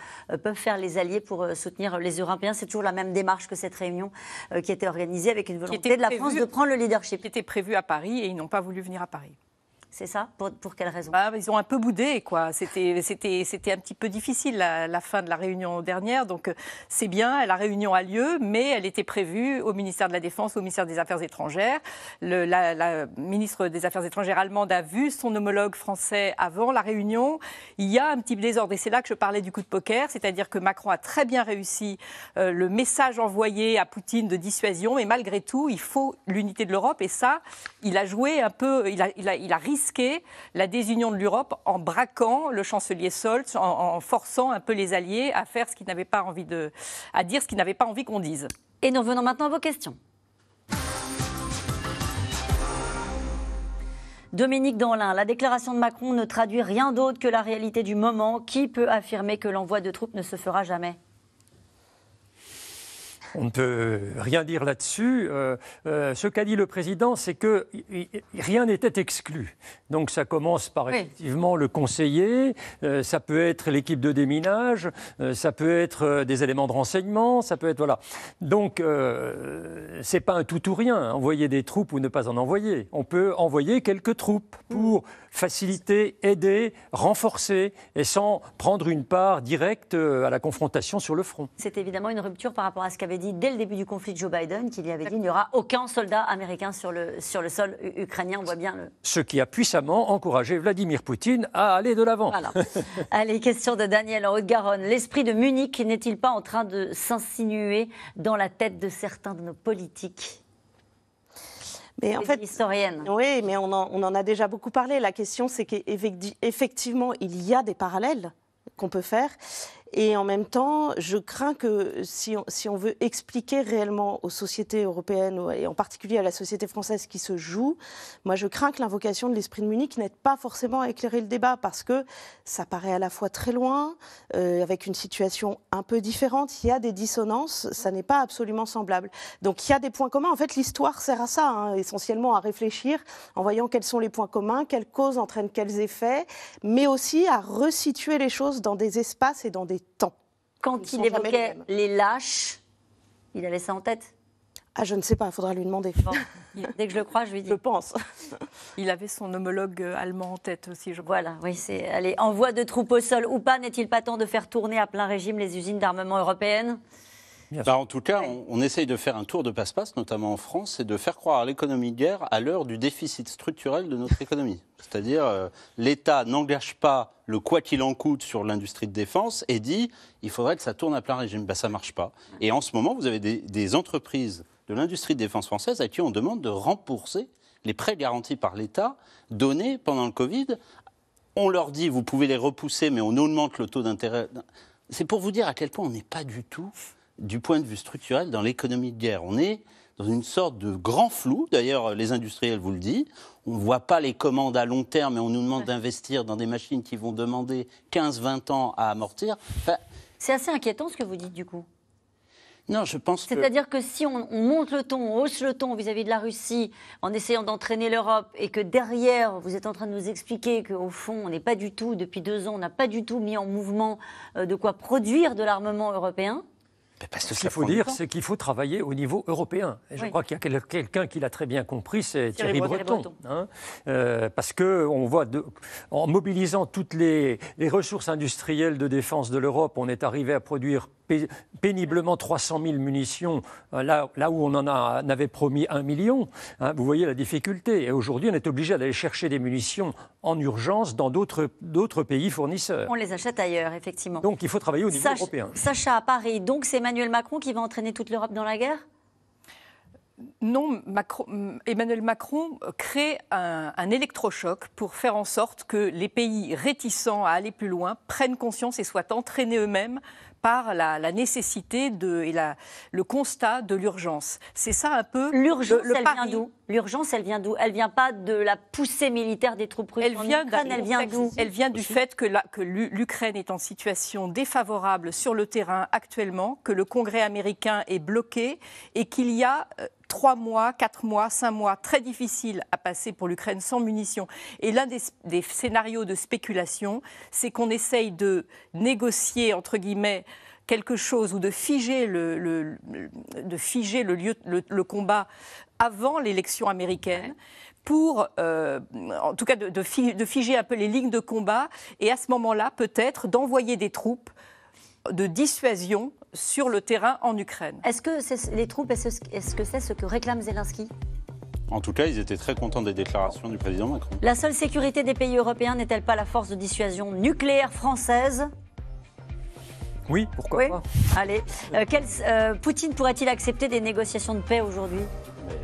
Speaker 1: peuvent faire les alliés pour soutenir les Européens. C'est toujours la même démarche que cette réunion qui était organisée avec une volonté de la France de prendre le leadership. Qui était prévu à Paris et ils
Speaker 4: n'ont pas voulu venir à Paris c'est ça pour, quelles raisons ah, Ils ont un peu boudé, quoi. C'était, c'était, c'était un petit peu difficile la, fin de la réunion dernière. Donc euh, c'est bien, la réunion a lieu, mais elle était prévue au ministère de la Défense, au ministère des Affaires étrangères. Le, la, ministre des Affaires étrangères allemande a vu son homologue français avant la réunion. Il y a un petit désordre, et c'est là que je parlais du coup de poker, c'est-à-dire que Macron a très bien réussi euh, le message envoyé à Poutine de dissuasion, mais malgré tout, il faut l'unité de l'Europe, et ça, il a joué un peu, il il a, il a risqué risquer la désunion de l'Europe en braquant le chancelier Scholz, en, forçant un peu les alliés à faire ce qu'ils n'avaient pas envie de, à dire ce qu'ils n'avaient pas envie qu'on dise.
Speaker 1: Et nous revenons maintenant à vos questions. Dominique Danlin, la déclaration de Macron ne traduit rien d'autre que la réalité du moment. Qui peut affirmer que l'envoi de troupes ne se fera jamais
Speaker 2: on ne peut rien dire là-dessus. Euh, euh, ce qu'a dit le président, c'est que rien n'était exclu. Donc ça commence par effectivement le conseiller, euh, ça peut être l'équipe de déminage, ça peut être des éléments de renseignement, ça peut être voilà. Donc c'est pas un tout ou rien. Envoyer des troupes ou ne pas en envoyer. On peut envoyer quelques troupes pour mm. faciliter, aider, renforcer et sans prendre une part directe à la confrontation sur le front.
Speaker 1: C'est évidemment une rupture par rapport à ce qu'avait dit dès le début du conflit de Joe Biden qu'il y avait dit il n'y aura aucun soldat américain sur le, sur le sol ukrainien. On voit bien le.
Speaker 2: Ce qui a puissamment encouragé Vladimir Poutine
Speaker 1: à aller de l'avant. Voilà. Allez, question de Daniel en Haute-Garonne. L'esprit de Munich n'est-il pas en train de s'insinuer dans la tête de certains de nos politiques
Speaker 5: mais en fait, historienne. Oui, mais on en, on en, a déjà beaucoup parlé. La question, c'est qu'effectivement, il y a des parallèles qu'on peut faire. Et en même temps, je crains que si on, veut expliquer réellement aux sociétés européennes, et en particulier à la société française qui se joue, moi je crains que l'invocation de l'esprit de Munich n'aide pas forcément à éclairer le débat, parce que ça paraît à la fois très loin, euh, avec une situation un peu différente, il y a des dissonances, ça n'est pas absolument semblable. Donc il y a des points communs, en fait l'histoire sert à ça, hein, essentiellement à réfléchir en voyant quels sont les points communs, quelles causes entraînent quels effets, mais aussi à resituer les choses dans des espaces et dans des quand il évoquait
Speaker 1: les, lâches,
Speaker 5: il avait ça en tête ah, je ne sais pas, il faudra lui demander.
Speaker 1: dès que je le crois, je lui dis. Je pense. Il avait son homologue euh, allemand en tête aussi, je crois. Voilà, oui, c'est. Allez, envoi de troupes au sol ou pas, n'est-il pas temps de faire tourner à plein régime les usines d'armement européennes
Speaker 3: bah, en tout cas, on, essaye de faire un tour de passe-passe, notamment en France, et de faire croire à l'économie de guerre à l'heure du déficit structurel de notre économie. C'est-à-dire, euh, l'État n'engage pas le quoi qu'il en coûte sur l'industrie de défense et dit, il faudrait que ça tourne à plein régime. Bah, ça ne marche pas. Et en ce moment, vous avez des entreprises de l'industrie de défense française à qui on demande de rembourser les prêts garantis par l'État donnés pendant le Covid. On leur dit, vous pouvez les repousser, mais on augmente le taux d'intérêt. C'est pour vous dire à quel point on n'est pas du tout du point de vue structurel dans l'économie de guerre. On est dans une sorte de grand flou. D'ailleurs, les industriels vous le disent. On ne voit pas les commandes à long terme et on nous demande d'investir dans des machines qui vont demander 15-20
Speaker 1: ans à amortir. c'est assez inquiétant ce que vous dites du coup. Non, je pense C'est-à-dire que... si on, monte le ton, on hausse le ton vis-à-vis -vis de la Russie en essayant d'entraîner l'Europe et que derrière, vous êtes en train de nous expliquer qu'au fond, on n'est pas du tout, depuis deux ans, on n'a pas du tout mis en mouvement euh, de quoi produire de l'armement européen,
Speaker 2: ce qu'il faut dire, c'est qu'il faut travailler au niveau européen. Et je crois qu'il y a quelqu'un qui l'a très bien compris, c'est Thierry, Breton. Hein. Euh, parce que on voit, en mobilisant toutes les, ressources industrielles de défense de l'Europe, on est arrivé à produire péniblement 300 000 munitions euh, là, là où on en avait promis un million. Hein. vous voyez la difficulté. Et aujourd'hui, on est obligé d'aller chercher des munitions en urgence dans d'autres pays fournisseurs. On
Speaker 1: les achète ailleurs, effectivement. Donc il faut travailler au niveau européen. Sacha, à Paris, donc c'est Emmanuel Macron qui va entraîner toute l'Europe dans la guerre non, Emmanuel Macron crée
Speaker 4: un, électrochoc pour faire en sorte que les pays réticents à aller plus loin prennent conscience et soient entraînés eux-mêmes par la, nécessité de, et la, le constat
Speaker 1: de l'urgence. C'est ça un peu l'urgence. Le, elle vient d'où L'urgence, elle vient d'où Elle vient pas de la poussée militaire des troupes russes elle vient Elle vient d'où Elle vient du fait que, la, que l'Ukraine
Speaker 4: est en situation défavorable sur le terrain actuellement, que le Congrès américain est bloqué et qu'il y a euh, trois mois, quatre mois, cinq mois très difficiles à passer pour l'Ukraine sans munitions. Et l'un des, scénarios de spéculation, c'est qu'on essaye de négocier, entre guillemets, quelque chose ou de figer le, de figer le, lieu, le, combat avant l'élection américaine. pour, euh, en tout cas, de, de, figer un peu les lignes de combat et à ce moment-là, peut-être, d'envoyer des troupes de dissuasion sur le terrain en Ukraine. Est-ce que
Speaker 1: les troupes, est-ce que c'est ce que réclame Zelensky
Speaker 3: en tout cas, ils étaient très contents des déclarations du président Macron.
Speaker 1: La seule sécurité des pays européens n'est-elle pas la force de dissuasion nucléaire française Oui, pourquoi pas Allez, euh, euh, Poutine pourrait-il accepter des négociations de paix aujourd'hui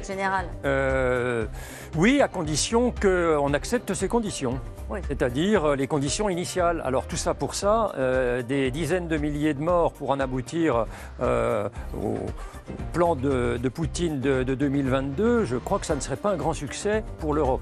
Speaker 1: Général
Speaker 2: euh, Oui, à condition qu'on accepte ces conditions c'est-à-dire euh, les conditions initiales. Alors tout ça pour ça, euh, des dizaines de milliers de morts pour en aboutir euh, au plan de, Poutine de, de 2022, je crois que ça ne serait pas un grand succès pour l'Europe.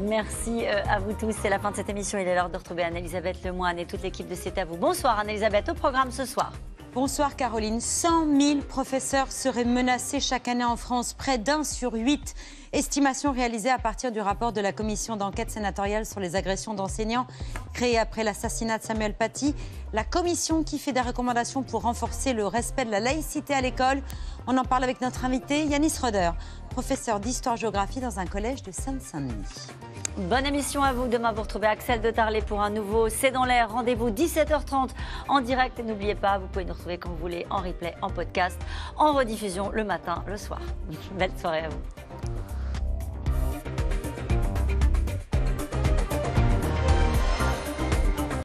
Speaker 1: Merci à vous tous. C'est la fin de cette émission. Il est l'heure de retrouver Anne-Elisabeth Lemoine et toute l'équipe de C'est à vous. Bonsoir Anne-Elisabeth, au programme ce soir. Bonsoir Caroline. 100 000 professeurs seraient menacés chaque année en France, près d'un sur huit. Estimation réalisée à partir du rapport de la commission d'enquête sénatoriale sur les agressions d'enseignants créée après l'assassinat de Samuel Paty. La commission qui fait des recommandations pour renforcer le respect de la laïcité à l'école. On en parle avec notre invité Yanis Roder, professeur d'histoire-géographie dans un collège de Seine-Saint-Denis. Bonne émission à vous. Demain, vous retrouvez Axel de Tarlet pour un nouveau C'est dans l'air. Rendez-vous 17h30 en direct. Et n'oubliez pas, vous pouvez nous retrouver quand vous voulez en replay, en podcast, en rediffusion le matin, le soir. Belle soirée à vous.